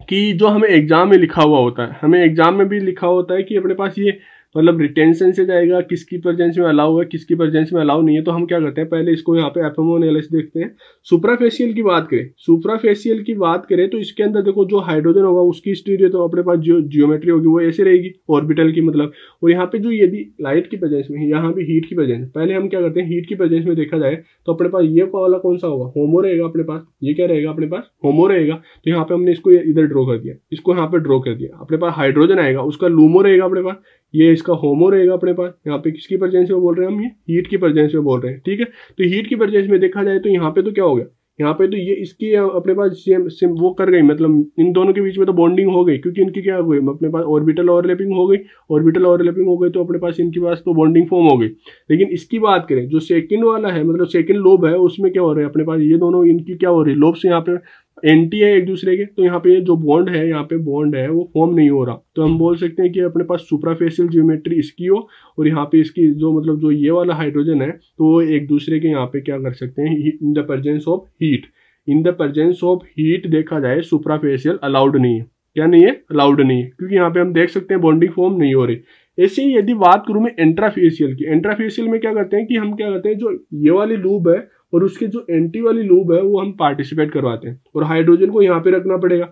कि जो हमें एग्जाम में लिखा हुआ होता है हमें एग्जाम में भी लिखा होता है कि अपने पास ये मतलब रिटेंशन से जाएगा किसकी प्रेजेंस में अलाउ है किसकी प्रेजेंस में अलाउ नहीं है तो हम क्या करते हैं पहले इसको यहाँ पे एफ एम देखते हैं सुपरा की बात करें सुपरा की बात करें तो इसके अंदर देखो जो हाइड्रोजन होगा उसकी स्टीरियो तो अपने पास जो जियोमेट्री होगी वो ऐसे रहेगी ऑर्बिटल की मतलब और यहाँ पे जो यदि लाइट की प्रेजेंस में यहाँ पे हीट की प्रेजेंस पहले हम क्या करते हैं हीट की प्रेजेंस में देखा जाए तो अपने पास ये वाला कौन सा होगा होमो रहेगा अपने पास ये क्या रहेगा अपने पास होमो रहेगा तो यहाँ पे हमने इसको इधर ड्रॉ कर दिया इसको यहाँ पे ड्रॉ कर दिया अपने पास हाइड्रोजन आएगा उसका लूमो रहेगा अपने पास ये इसका होमो रहेगा अपने पास यहाँ पे किसकी परजेंस में बोल रहे हैं हम ये हीट की परजेंस में बोल रहे हैं ठीक है तो हीट की परजेंस में देखा जाए तो यहाँ पे तो क्या हो गया यहाँ पे तो ये इसकी अपने पास सेम सेम वो कर गई मतलब इन दोनों के बीच में तो बॉन्डिंग हो गई क्योंकि इनकी क्या हुई अपने पास ऑर्बिटल ओवरलैपिंग हो गई ऑर्बिटल ओवरलैपिंग हो गई तो अपने पास इनके पास तो बॉन्डिंग फॉर्म हो गई लेकिन इसकी बात करें जो सेकंड वाला है मतलब सेकंड लोब है उसमें क्या हो रहा है अपने पास ये दोनों इनकी क्या हो रही है लोब्स यहाँ पे एंटी है एक दूसरे के तो यहाँ पे जो बॉन्ड है यहाँ पे बॉन्ड है वो फॉर्म नहीं हो रहा तो हम बोल सकते हैं कि अपने पास सुपराफेशियल ज्योमेट्री इसकी हो और यहाँ पे इसकी जो मतलब जो ये वाला हाइड्रोजन है तो वो एक दूसरे के यहाँ पे क्या कर सकते हैं in the presence of heat in the presence of heat देखा जाए सुप्राफेसियल अलाउड नहीं है क्या नहीं है अलाउड नहीं है क्योंकि यहाँ पे हम देख सकते हैं बॉन्डिंग फॉर्म नहीं हो रही ऐसे ही यदि बात करूँ मैं एंट्राफेशियल की एंट्राफेशियल में क्या करते हैं कि हम क्या करते हैं जो ये वाली लूब है और उसके जो एंटी वाली लूब है वो हम पार्टिसिपेट करवाते हैं और हाइड्रोजन को यहाँ पे रखना पड़ेगा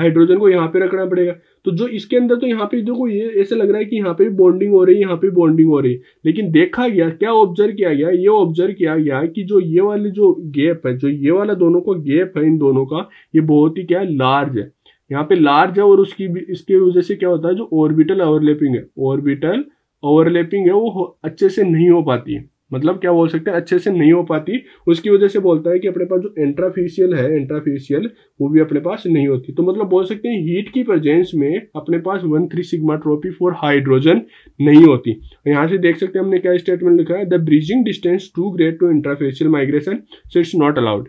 हाइड्रोजन को यहाँ पे रखना पड़ेगा तो जो इसके अंदर तो यहाँ पे देखो ये ऐसे लग रहा है कि यहाँ पे भी बॉन्डिंग हो रही है यहाँ पे बॉन्डिंग हो रही है लेकिन देखा गया क्या ऑब्जर्व किया गया ये ऑब्जर्व किया गया कि जो ये वाले जो गैप है जो ये वाला दोनों का गैप है इन दोनों का ये बहुत ही क्या है लार्ज है यहाँ पे लार्ज है और उसकी इसके वजह से क्या होता है जो ऑर्बिटल ओवरलैपिंग है ऑर्बिटल ओवरलैपिंग है वो अच्छे से नहीं हो पाती है मतलब क्या बोल सकते हैं अच्छे से नहीं हो पाती उसकी वजह से बोलता है कि अपने पास जो इंट्राफेशियल है इंट्राफेशियल वो भी अपने पास नहीं होती तो मतलब बोल सकते हैं हीट की प्रेजेंस में अपने पास one three sigmatropic for hydrogen नहीं होती यहाँ से देख सकते हैं हमने क्या स्टेटमेंट लिखा है the bridging distance too great to intrafacial migration so it's not allowed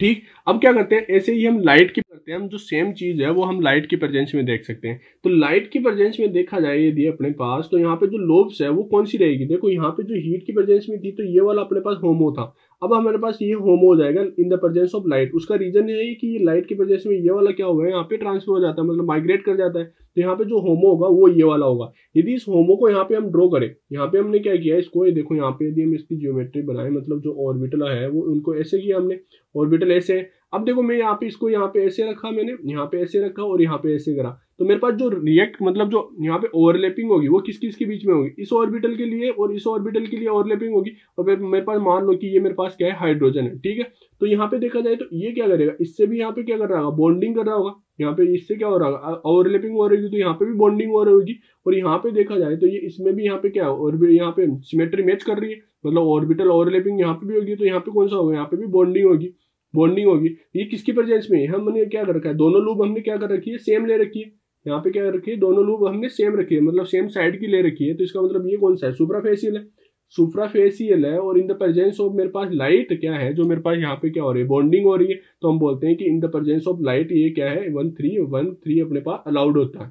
ठीक अब क्या करते हैं ऐसे ही हम लाइट की करते हैं हम जो सेम चीज है वो हम लाइट की प्रजेंस में देख सकते हैं तो लाइट की प्रजेंस में देखा जाए यदि अपने पास तो यहाँ पे जो लोब्स है वो कौन सी रहेगी देखो यहाँ पे जो हीट की प्रजेंस में थी तो ये वाला अपने पास होमो था अब हमारे पास ये होमो हो जाएगा in the presence of light उसका रीजन ये है कि ये लाइट के प्रजेंस में ये वाला क्या होगा यहाँ पे ट्रांसफर हो जाता है मतलब माइग्रेट कर जाता है तो यहाँ पे जो होमो होगा वो ये वाला होगा यदि इस होमो को यहाँ पे हम ड्रॉ करें यहाँ पे हमने क्या किया इसको ये देखो यहाँ पे यदि हम इसकी जियोमेट्री बनाए मतलब जो ऑर्बिटल है वो उनको ऐसे किया हमने ऑर्बिटल ऐसे है अब देखो मैं यहाँ पे इसको यहाँ पे ऐसे रखा मैंने यहाँ पे ऐसे रखा और यहाँ पे ऐसे करा तो मेरे पास जो रिएक्ट मतलब जो यहाँ पे ओवरलैपिंग होगी वो किस किस के बीच में होगी इस ऑर्बिटल के लिए और इस ऑर्बिटल के लिए ओवरलैपिंग होगी और फिर मेरे पास मान लो कि ये मेरे पास क्या है हाइड्रोजन है ठीक है तो यहाँ पे देखा जाए तो ये क्या करेगा इससे भी यहाँ पे क्या कर रहा होगा बॉन्डिंग कर रहा होगा यहाँ पे इससे क्या हो रहा होगा ओवरलैपिंग हो रही तो यहाँ पे भी बॉन्डिंग हो रही होगी और यहाँ पे देखा जाए तो ये इसमें भी यहाँ पे क्या और यहाँ पे सिमेट्री मैच कर रही है मतलब ऑर्बिटल ओवरलैपिंग यहाँ पे भी होगी तो यहाँ पे कौन सा होगा यहाँ पे भी बॉन्डिंग होगी बॉन्डिंग होगी ये किसकी प्रेजेंस में है हमने क्या कर रखा है दोनों लूप हमने क्या कर रखी है सेम ले रखी है यहाँ पे क्या रखी है दोनों लूप हमने सेम रखी है मतलब सेम साइड की ले रखी है तो इसका मतलब ये कौन सा है सुप्राफेसियल फेसियल है सुप्रा फेसियल है और इन द प्रेजेंस ऑफ मेरे पास लाइट क्या है जो मेरे पास यहाँ पे क्या हो रही है बॉन्डिंग हो रही है तो हम बोलते हैं कि in the presence of light ये क्या है वन थ्री वन थ्री अपने पास अलाउड होता है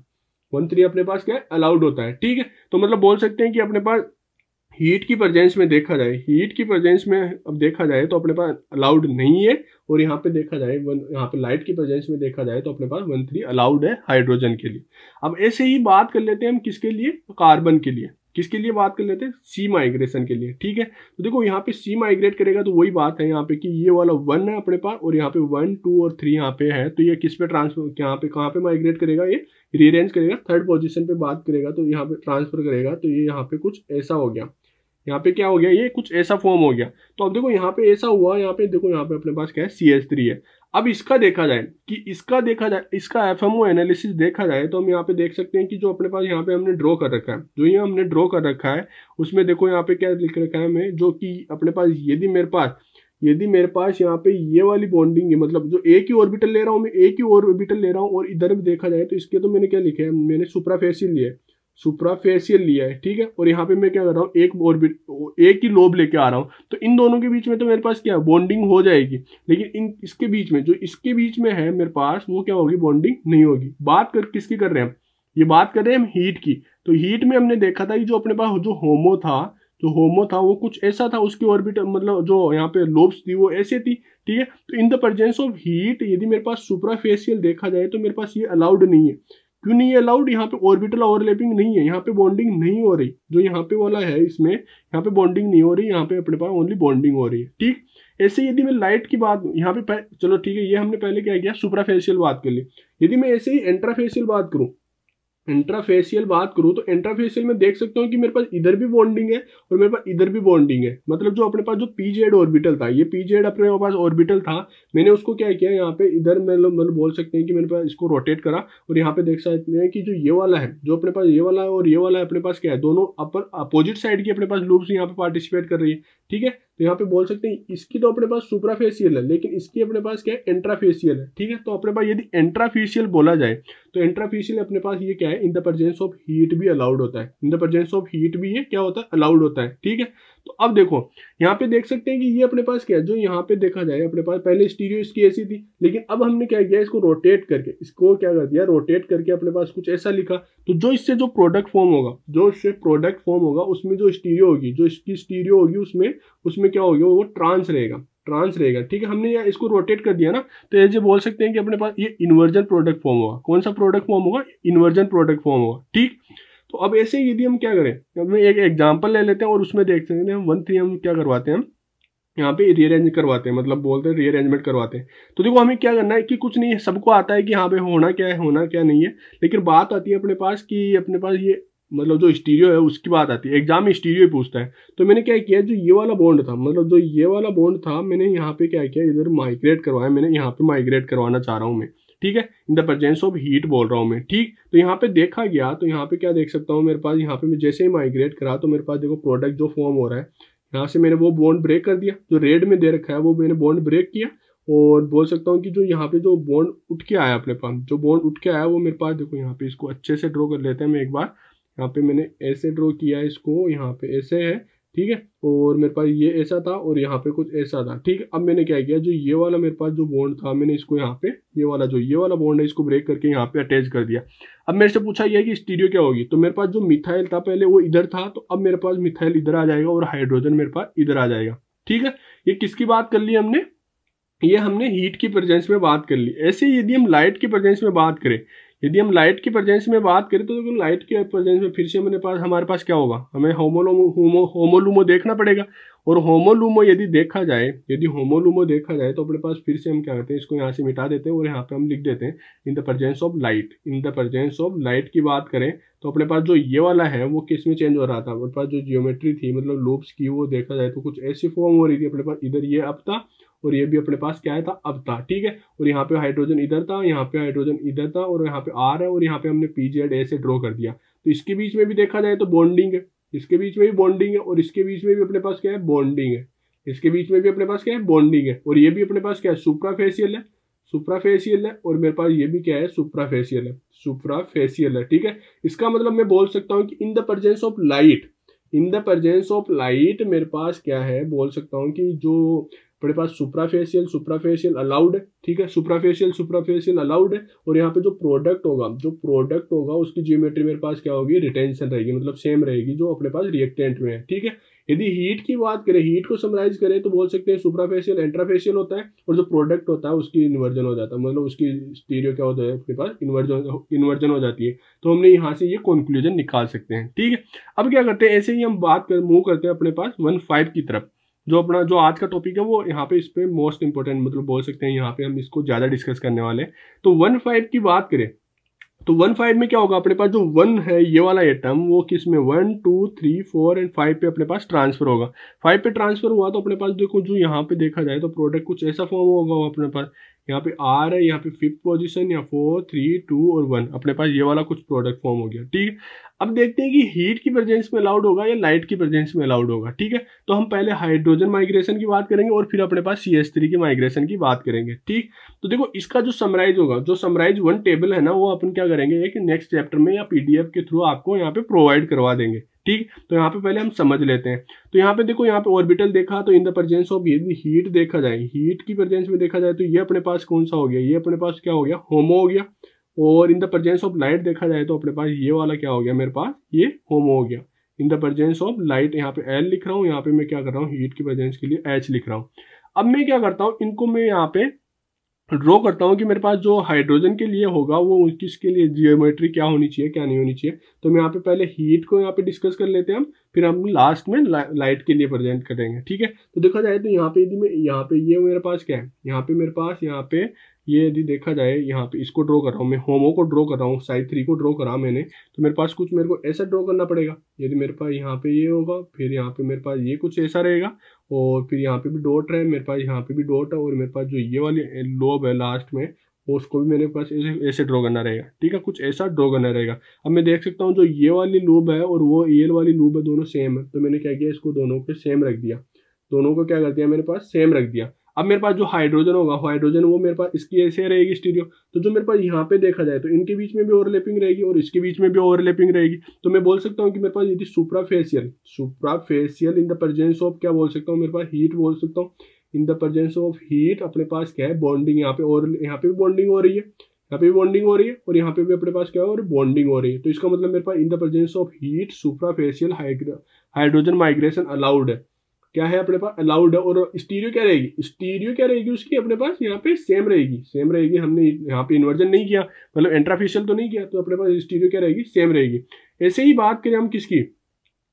वन थ्री अपने पास क्या है अलाउड होता है ठीक है तो मतलब बोल सकते हैं कि अपने पास हीट की प्रजेंस में देखा जाए हीट की प्रजेंस में अब देखा जाए तो अपने पास अलाउड नहीं है और यहाँ पे देखा जाए वन यहाँ पे लाइट की प्रजेंस में देखा जाए तो अपने पास वन थ्री अलाउड है हाइड्रोजन के लिए अब ऐसे ही बात कर लेते हैं हम किसके लिए कार्बन के लिए किसके लिए बात कर लेते हैं सी माइग्रेशन के लिए ठीक है तो देखो यहाँ पे सी माइग्रेट करेगा तो वही बात है यहाँ पे कि ये वाला वन है अपने पास और यहाँ पे वन टू और थ्री यहाँ पे है तो ये किस पे ट्रांसफर यहाँ पे कहाँ पे माइग्रेट करेगा ये रीअरेंज करेगा थर्ड पोजिशन पे बात करेगा तो यहाँ पे ट्रांसफर करेगा तो ये यहाँ पे कुछ ऐसा हो गया यहाँ पे क्या हो गया ये कुछ ऐसा फॉर्म हो गया तो अब देखो यहाँ पे ऐसा हुआ यहाँ पे देखो यहाँ पे अपने पास क्या है सी एस थ्री है अब इसका देखा जाए कि इसका देखा जाए इसका एफ एम ओ एनालिसिस देखा जाए तो हम यहाँ पे देख सकते हैं कि जो अपने पास यहाँ पे हमने ड्रॉ कर रखा है जो ये हमने ड्रॉ कर रखा है उसमें देखो यहाँ पे क्या लिख रखा है हमें जो कि अपने पास यदि मेरे पास यदि मेरे पास यहाँ पे ये वाली बॉन्डिंग है मतलब जो ए की ऑर्बिटल ले रहा हूँ मैं ए की ऑर्बिटल ले रहा हूँ और इधर भी देखा जाए तो इसके तो मैंने क्या लिखे है मैंने सुप्राफेसिल लिया है सुप्राफेसियल फेसियल लिया है ठीक है और यहाँ पे मैं क्या कर रहा हूँ एक ऑर्बिट एक ही लोब लेके आ रहा हूँ तो इन दोनों के बीच में तो मेरे पास क्या है बॉन्डिंग हो जाएगी लेकिन इन इसके बीच में जो इसके बीच में है मेरे पास वो क्या होगी बॉन्डिंग नहीं होगी बात कर किसकी कर रहे हैं हम ये बात कर रहे हैं हम हीट की तो हीट में हमने देखा था कि जो अपने पास जो होमो था जो होमो था वो कुछ ऐसा था उसकी ऑर्बिट मतलब जो यहाँ पे लोब्स थी वो ऐसे थी ठीक है तो in the presence of heat यदि मेरे पास सुप्रा देखा जाए तो मेरे पास ये अलाउड नहीं है क्यों नहीं अलाउड यहाँ पे ऑर्बिटल ओवरलैपिंग नहीं है यहाँ पे बॉन्डिंग नहीं हो रही जो यहाँ पे वाला है इसमें यहाँ पे बॉन्डिंग नहीं हो रही यहाँ पे अपने पास ओनली बॉन्डिंग हो रही है ठीक ऐसे यदि मैं लाइट की बात यहाँ पे चलो ठीक है ये हमने पहले क्या किया सुपराफेशियल बात कर ली यदि मैं ऐसे ही एंट्राफेशियल बात करूँ इंट्राफेसियल बात करूँ तो इंट्राफेसियल में देख सकता हूँ कि मेरे पास इधर भी बॉन्डिंग है और मेरे पास इधर भी बॉन्डिंग है मतलब जो अपने पास जो पी जेड ऑर्बिटल था ये पी जेड अपने पास ऑर्बिटल था मैंने उसको क्या किया यहाँ पे इधर मतलब मतलब बोल सकते हैं कि मेरे पास इसको रोटेट करा और यहाँ पे देख सकते हैं कि जो ये वाला है जो अपने पास ये वाला है और ये वाला है अपने पास क्या है दोनों अपर अपोजिट साइड की अपने पास लूप्स यहाँ पे पार्टिसिपेट कर रही है ठीक है तो यहाँ पे बोल सकते हैं इसकी तो अपने पास सुपराफेसियल है लेकिन इसकी अपने पास क्या है एंट्राफेसियल है ठीक है तो अपने पास यदि एंट्राफेशियल बोला जाए तो एंट्राफेशियल अपने पास ये क्या है in the presence of heat भी अलाउड होता है in the presence of heat भी ये क्या होता है अलाउड होता है ठीक है तो अब देखो यहाँ पे देख सकते हैं कि ये अपने पास क्या है जो यहाँ पे देखा जाए अपने पास पहले स्टीरियो इसकी ऐसी थी लेकिन अब हमने क्या किया इसको रोटेट करके इसको क्या कर दिया रोटेट करके अपने पास कुछ ऐसा लिखा तो जो इससे जो प्रोडक्ट फॉर्म होगा जो इससे प्रोडक्ट फॉर्म होगा उसमें जो स्टीरियो होगी जो इसकी स्टीरियो होगी उसमें उसमें क्या होगी वो ट्रांस रहेगा ट्रांस रहेगा ठीक है हमने यहाँ इसको रोटेट कर दिया ना तो ये जो बोल सकते हैं कि अपने पास ये इन्वर्जन प्रोडक्ट फॉर्म होगा कौन सा प्रोडक्ट फॉर्म होगा इन्वर्जन प्रोडक्ट फॉर्म होगा ठीक तो अब ऐसे ही यदि हम क्या करें हम एक एग्जाम्पल ले लेते हैं और उसमें देखते हैं हम वन थ्री हम क्या करवाते हैं यहाँ पे रीअरेंज करवाते हैं मतलब बोलते हैं रीअरेंजमेंट करवाते हैं तो देखो हमें क्या करना है कि कुछ नहीं है सबको आता है कि हाँ भाई होना क्या है होना क्या नहीं है लेकिन बात आती है अपने पास कि अपने पास ये मतलब जो स्टीरियो है उसकी बात आती है एग्जाम स्टीरियो ही पूछता है तो मैंने क्या किया जो ये वाला बॉन्ड था मतलब जो ये वाला बॉन्ड था मैंने यहाँ पे क्या किया इधर माइग्रेट करवाया मैंने यहाँ पे माइग्रेट करवाना चाह रहा हूँ मैं ठीक है in the presence of heat बोल रहा हूँ मैं ठीक तो यहाँ पे देखा गया तो यहाँ पे क्या देख सकता हूँ मेरे पास यहाँ पे मैं जैसे ही माइग्रेट करा तो मेरे पास देखो प्रोडक्ट जो फॉर्म हो रहा है यहाँ से मैंने वो बॉन्ड ब्रेक कर दिया जो रेड में दे रखा है वो मैंने बॉन्ड ब्रेक किया और बोल सकता हूँ कि जो यहाँ पे जो बॉन्ड उठ के आया अपने पास जो बॉन्ड उठ के आया वो मेरे पास देखो यहाँ पे इसको अच्छे से ड्रॉ कर लेते हैं मैं एक बार यहाँ पे मैंने ऐसे ड्रॉ किया इसको यहाँ पे ऐसे है ठीक है और मेरे पास ये ऐसा था और यहाँ पे कुछ ऐसा था ठीक है अब मैंने क्या किया जो ये वाला मेरे पास जो बॉन्ड था मैंने इसको यहाँ पे ये वाला जो ये वाला बॉन्ड है इसको ब्रेक करके यहाँ पे अटैच कर दिया अब मेरे से पूछा यह कि स्टीरियो क्या होगी तो मेरे पास जो मिथाइल था पहले वो इधर था तो अब मेरे पास मिथाइल इधर आ जाएगा और हाइड्रोजन मेरे पास इधर आ जाएगा ठीक है ये किसकी बात कर ली हमने ये हमने हीट की प्रेजेंस में बात कर ली ऐसे यदि हम लाइट की प्रेजेंस में बात करें यदि हम लाइट की प्रेजेंस में बात करें तो, लाइट के प्रेजेंस में फिर से हमारे पास हमारे पास क्या होगा हमें होमोलोमो होमो होमोलूमो देखना पड़ेगा और होमोलूमो यदि देखा जाए यदि होमोलूमो देखा जाए तो अपने पास फिर से हम क्या करते हैं इसको यहाँ से मिटा देते हैं और यहाँ पे हम लिख देते हैं in the presence of light in the presence of light की बात करें तो अपने पास जो ये वाला है वो किस में चेंज हो रहा था अपने पास जो जियोमेट्री थी मतलब लूप्स की वो देखा जाए तो कुछ ऐसी फॉर्म हो रही थी अपने पास इधर ये अब था और ये भी अपने पास क्या था अब था ठीक है और यहाँ पे हाइड्रोजन इधर था यहाँ पे हाइड्रोजन इधर था और यहाँ पे आर है और यहाँ पे हमने पी जेड ड्रॉ कर दिया तो इसके बीच में भी देखा जाए तो बॉन्डिंग है इसके बीच में भी बॉन्डिंग है और इसके बीच में भी अपने पास क्या है बॉन्डिंग है इसके बीच में भी अपने पास क्या है बॉन्डिंग है और ये भी अपने पास क्या है सुप्राफेसियल है सुप्राफेसियल है और मेरे पास ये भी क्या है सुप्राफेसियल है सुप्राफेसियल है ठीक है इसका मतलब मैं बोल सकता हूँ कि in the presence of light in the presence of light मेरे पास क्या है बोल सकता हूँ कि जो अपने पास सुप्राफेशियल सुप्राफेशियल अलाउड है ठीक है सुप्राफेशियल सुप्राफेशियल अलाउड है और यहाँ पे जो प्रोडक्ट होगा जो प्रोडक्ट होगा उसकी जियोमेट्री मेरे पास क्या होगी रिटेंशन रहेगी मतलब सेम रहेगी जो अपने पास रिएक्टेंट में है ठीक है यदि हीट की बात करें हीट को समराइज करें तो बोल सकते हैं सुप्राफेशियल एंट्राफेशियल होता है और जो प्रोडक्ट होता है उसकी इन्वर्जन हो जाता है मतलब उसकी स्टीरियो क्या होता है अपने पास इन्वर्जन इन्वर्जन हो जाती है तो हमने यहाँ से ये कंक्लूजन निकाल सकते हैं ठीक है अब क्या करते हैं ऐसे ही हम बात कर मूव करते हैं अपने पास वन फाइव की तरफ जो अपना जो आज का टॉपिक है वो यहाँ पे इस पर मोस्ट इंपॉर्टेंट मतलब बोल सकते हैं यहाँ पे हम इसको ज़्यादा डिस्कस करने वाले तो वन फाइव की बात करें तो वन फाइव में क्या होगा अपने पास जो वन है ये वाला एटम वो किस में one two three four and five पे अपने पास ट्रांसफर होगा फाइव पे ट्रांसफर हुआ तो अपने पास देखो जो यहाँ पे देखा जाए तो प्रोडक्ट कुछ ऐसा फॉर्म होगा अपने पास यहाँ पे आर है यहाँ पे फिफ्थ पोजिशन या फोर थ्री टू और वन अपने पास ये वाला कुछ प्रोडक्ट फॉर्म हो गया ठीक है अब देखते हैं कि हीट की प्रेजेंस में अलाउड होगा या लाइट की प्रेजेंस में अलाउड होगा ठीक है तो हम पहले हाइड्रोजन माइग्रेशन की बात करेंगे और फिर अपने पास सी एस थ्री की माइग्रेशन की बात करेंगे ठीक तो देखो इसका जो समराइज होगा जो समराइज वन टेबल है ना वो अपन क्या करेंगे एक नेक्स्ट चैप्टर में या पीडीएफ के थ्रू आपको यहाँ पे प्रोवाइड करवा देंगे ठीक तो यहाँ पे पहले हम समझ लेते हैं तो यहाँ पे देखो यहाँ पे ऑर्बिटल देखा तो इन द प्रजेंस ऑफ यदि हीट देखा जाए हीट की प्रजेंस में देखा जाए तो ये अपने पास कौन सा हो गया ये अपने पास क्या हो गया होमो हो गया और in the presence of light देखा जाए तो अपने पास ये वाला क्या हो गया मेरे पास ये होमो हो गया in the presence of light यहाँ पे एल लिख रहा हूँ यहाँ पे मैं क्या कर रहा हूँ हीट की प्रजेंस के लिए एच लिख रहा हूँ अब मैं क्या करता हूँ इनको मैं यहाँ पे ड्रॉ करता हूँ कि मेरे पास जो हाइड्रोजन के लिए होगा वो किसके लिए जियोमेट्री क्या होनी चाहिए क्या नहीं होनी चाहिए तो मैं यहाँ पे पहले हीट को यहाँ पे डिस्कस कर लेते हैं हम फिर हम लास्ट में ला, लाइट के लिए प्रेजेंट करेंगे ठीक है तो देखा जाए तो यहाँ पे यदि मैं यहाँ पे ये यह मेरे पास क्या है यहाँ पे मेरे पास यहाँ पे ये यदि देखा जाए यहाँ पे इसको ड्रॉ कर रहा हूँ मैं होमो को ड्रॉ कर रहा हूँ साइड थ्री को ड्रॉ करा मैंने तो मेरे पास कुछ मेरे को ऐसा ड्रॉ करना पड़ेगा यदि मेरे पास यहाँ पे ये होगा फिर यहाँ पे मेरे पास ये कुछ ऐसा रहेगा और फिर यहाँ पे भी डॉट है मेरे पास यहाँ पे भी डॉट है और मेरे पास जो ये वाली लोब है लास्ट में उसको भी मेरे पास ऐसे ऐसे ड्रॉ करना रहेगा ठीक है कुछ ऐसा ड्रॉ करना रहेगा अब मैं देख सकता हूँ जो ये वाली लूब है और वो ये वाली लूब है दोनों सेम है तो मैंने क्या किया इसको दोनों के सेम रख दिया दोनों को क्या कर दिया मेरे पास सेम रख दिया अब मेरे पास जो हाइड्रोजन होगा हाइड्रोजन वो मेरे पास इसकी ऐसे रहेगी स्टीरियो तो जो मेरे पास यहाँ पे देखा जाए तो इनके बीच में भी ओवरलैपिंग रहेगी और इसके बीच में भी ओवरलैपिंग रहेगी तो मैं बोल सकता हूँ कि मेरे पास यदि suprafacial suprafacial in the presence of क्या बोल सकता हूँ मेरे पास हीट बोल सकता हूँ in the presence of heat अपने पास क्या है बॉन्डिंग यहाँ पे और यहाँ पे भी बॉन्डिंग हो रही है यहाँ पे भी बॉन्डिंग हो रही है और यहाँ पे भी अपने पास क्या है और बॉन्डिंग हो रही है तो इसका मतलब मेरे पास in the presence of heat suprafacial hydrogen migration allowed है क्या है अपने पास अलाउड है और स्टीरियो क्या रहेगी स्टीरियो क्या रहेगी उसकी अपने पास यहाँ पे सेम रहेगी सेम रहेगी हमने यहाँ पे इन्वर्जन नहीं किया मतलब एंट्राफिशियल तो नहीं किया तो अपने पास स्टीरियो क्या रहेगी सेम रहेगी ऐसे ही बात करें हम किसकी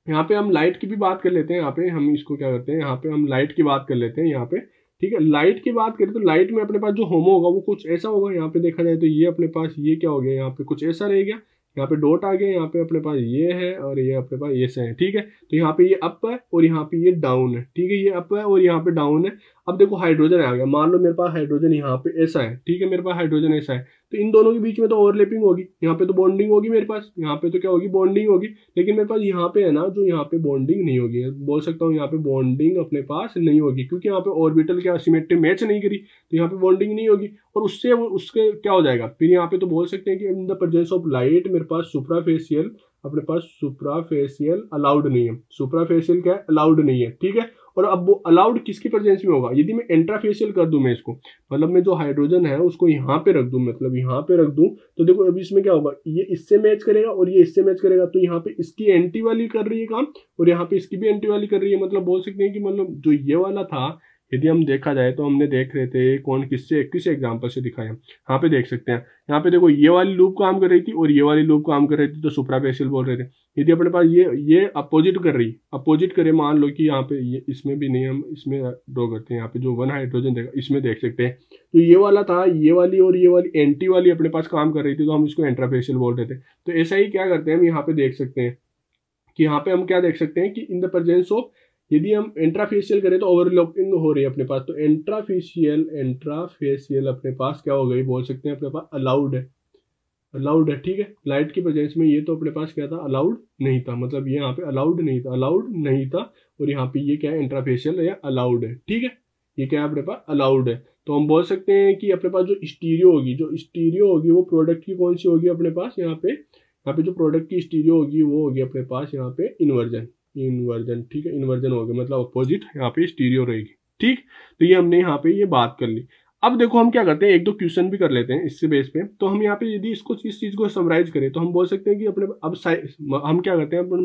यहाँ पे हम लाइट की भी बात कर लेते हैं यहाँ पे हम इसको क्या करते हैं यहाँ पे हम लाइट की बात कर लेते हैं यहाँ पे ठीक है लाइट की बात करें तो लाइट में अपने पास जो होमो होगा वो कुछ ऐसा होगा यहाँ पे देखा जाए तो ये अपने पास ये क्या हो गया यहाँ पे कुछ ऐसा रहेगा यहाँ पे डॉट आ गया यहाँ पे अपने पास ये है और ये अपने पास ये से है ठीक है तो यहाँ पे ये अप है और यहाँ पे ये डाउन है ठीक है ये अप है और यहाँ पे डाउन है अब देखो हाइड्रोजन आ गया मान लो मेरे पास हाइड्रोजन यहाँ पे ऐसा है ठीक है मेरे पास हाइड्रोजन ऐसा है तो इन दोनों के बीच में तो ओवरलैपिंग होगी यहाँ पे तो बॉन्डिंग होगी मेरे पास यहाँ पे तो क्या होगी बॉन्डिंग होगी लेकिन मेरे पास यहाँ पे है ना जो यहाँ पे बॉन्डिंग नहीं होगी बोल सकता हूँ यहाँ पे बॉन्डिंग अपने पास नहीं होगी क्योंकि यहाँ पे ऑर्बिटल क्या सिमेट्री मैच नहीं करी तो यहाँ पे बॉन्डिंग नहीं होगी और उससे उसके क्या हो जाएगा फिर यहाँ पे तो बोल सकते हैं कि in the presence of light मेरे पास सुप्राफेशियल अपने पास सुप्राफेशियल अलाउड नहीं है सुप्राफेशियल क्या अलाउड नहीं है ठीक है और अब वो अलाउड किसकी प्रेजेंस में होगा यदि मैं इंट्राफेशियल कर दूं मैं इसको मतलब मैं जो हाइड्रोजन है उसको यहाँ पे रख दूं मतलब यहाँ पे रख दूं तो देखो अभी इसमें क्या होगा ये इससे मैच करेगा और ये इससे मैच करेगा तो यहाँ पे इसकी एंटी वाली कर रही है काम और यहाँ पे इसकी भी एंटी वाली कर रही है मतलब बोल सकते हैं कि मतलब जो ये वाला था यदि हम देखा जाए तो हमने देख रहे थे कौन किससे किस एग्जाम्पल से दिखाया यहाँ पे देख सकते हैं यहाँ पे देखो ये वाली लूप काम कर रही थी और ये वाली लूप काम कर रही थी तो सुप्रा बोल रहे थे यदि अपने पास ये ये अपोजिट कर रही अपोजिट करे मान लो कि यहाँ पे ये इसमें भी नहीं हम इसमें ड्रॉ करते हैं यहाँ पे जो वन हाइड्रोजन देखा इसमें देख सकते हैं तो ये वाला था ये वाली और ये वाली एंटी वाली अपने पास काम कर रही थी तो हम इसको एंट्राफेशियल बोल रहे थे तो ऐसा ही क्या करते हैं हम यहाँ पे देख सकते हैं कि यहाँ पे हम क्या देख सकते हैं कि इन द प्रजेंस ऑफ यदि हम इंट्राफेशियल करें तो ओवरलैपिंग हो रही है अपने पास तो इंट्राफेशियल इंट्राफेशियल अपने पास क्या हो गई बोल सकते हैं अपने पास अलाउड है अलाउड है ठीक है लाइट की प्रेजेंस में ये तो अपने पास क्या था अलाउड नहीं था मतलब ये यहाँ पे अलाउड नहीं था अलाउड नहीं था और यहाँ पे ये क्या है इंट्राफेशियल या अलाउड है ठीक है ये क्या है अपने पास अलाउड है तो हम बोल सकते हैं कि अपने पास जो स्टीरियो होगी जो स्टीरियो होगी वो प्रोडक्ट की कौन सी होगी अपने पास यहाँ पे यहाँ पे जो प्रोडक्ट की स्टीरियो होगी वो होगी अपने पास यहाँ पे इन्वर्जन इन्वर्जन ठीक है इन्वर्जन हो गया मतलब अपोजिट यहाँ पे स्टीरियो रहेगी ठीक तो ये हमने यहाँ पे ये बात कर ली अब देखो हम क्या करते हैं एक दो क्वेश्चन भी कर लेते हैं इससे बेस पे तो हम यहाँ पे यदि इसको इस चीज़ को समराइज करें तो हम बोल सकते हैं कि अपने अब हम क्या करते हैं अपन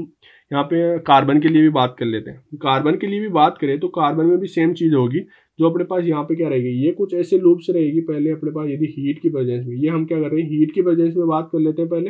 यहाँ पे कार्बन के लिए भी बात कर लेते हैं कार्बन के लिए भी बात करें तो कार्बन में भी सेम चीज़ होगी जो अपने पास यहाँ पे क्या रहेगी ये कुछ ऐसे लूप्स रहेगी पहले अपने पास यदि हीट की प्रेजेंस में ये हम क्या कर रहे हैं हीट की प्रेजेंस में बात कर लेते हैं पहले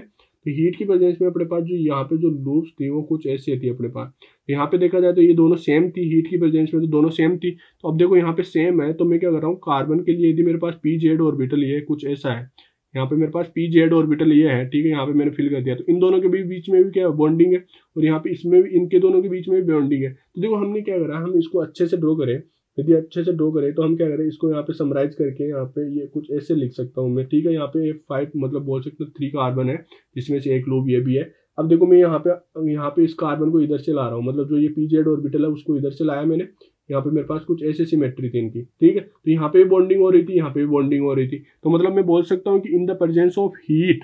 हीट की वजह से अपने पास जो यहाँ पे जो लूप्स थी वो कुछ ऐसी थी अपने पास तो यहाँ पे देखा जाए तो ये दोनों सेम थी हीट की प्रेजेंस में तो दोनों सेम थी तो अब देखो यहाँ पे सेम है तो मैं क्या कर रहा हूँ कार्बन के लिए यदि मेरे पास पी जेड ऑर्बिटल ये कुछ ऐसा है यहाँ पे मेरे पास पी जेड ऑर्बिटल ये है ठीक है यहाँ पे मैंने फिल कर दिया तो इन दोनों के भी बीच में भी क्या है बॉन्डिंग है और यहाँ पे इसमें भी इनके दोनों के बीच में भी बॉन्डिंग है तो देखो हमने क्या करा हम इसको अच्छे से ड्रॉ करें यदि अच्छे से डो करें तो हम क्या करें इसको यहाँ पे समराइज करके यहाँ पे ये कुछ ऐसे लिख सकता हूँ मैं ठीक है यहाँ पे फाइव मतलब बोल सकते हो थ्री कार्बन है जिसमें से एक लोब ये भी है अब देखो मैं यहाँ पे यहाँ पे इस कार्बन को इधर से ला रहा हूँ मतलब जो ये पी जेड ऑर्बिटल है उसको इधर से लाया मैंने यहाँ पे मेरे पास कुछ ऐसे सिमेट्री थी इनकी ठीक है तो यहाँ पे भी बॉन्डिंग हो रही थी यहाँ पे भी बॉन्डिंग हो रही थी तो मतलब मैं बोल सकता हूँ कि in the presence of heat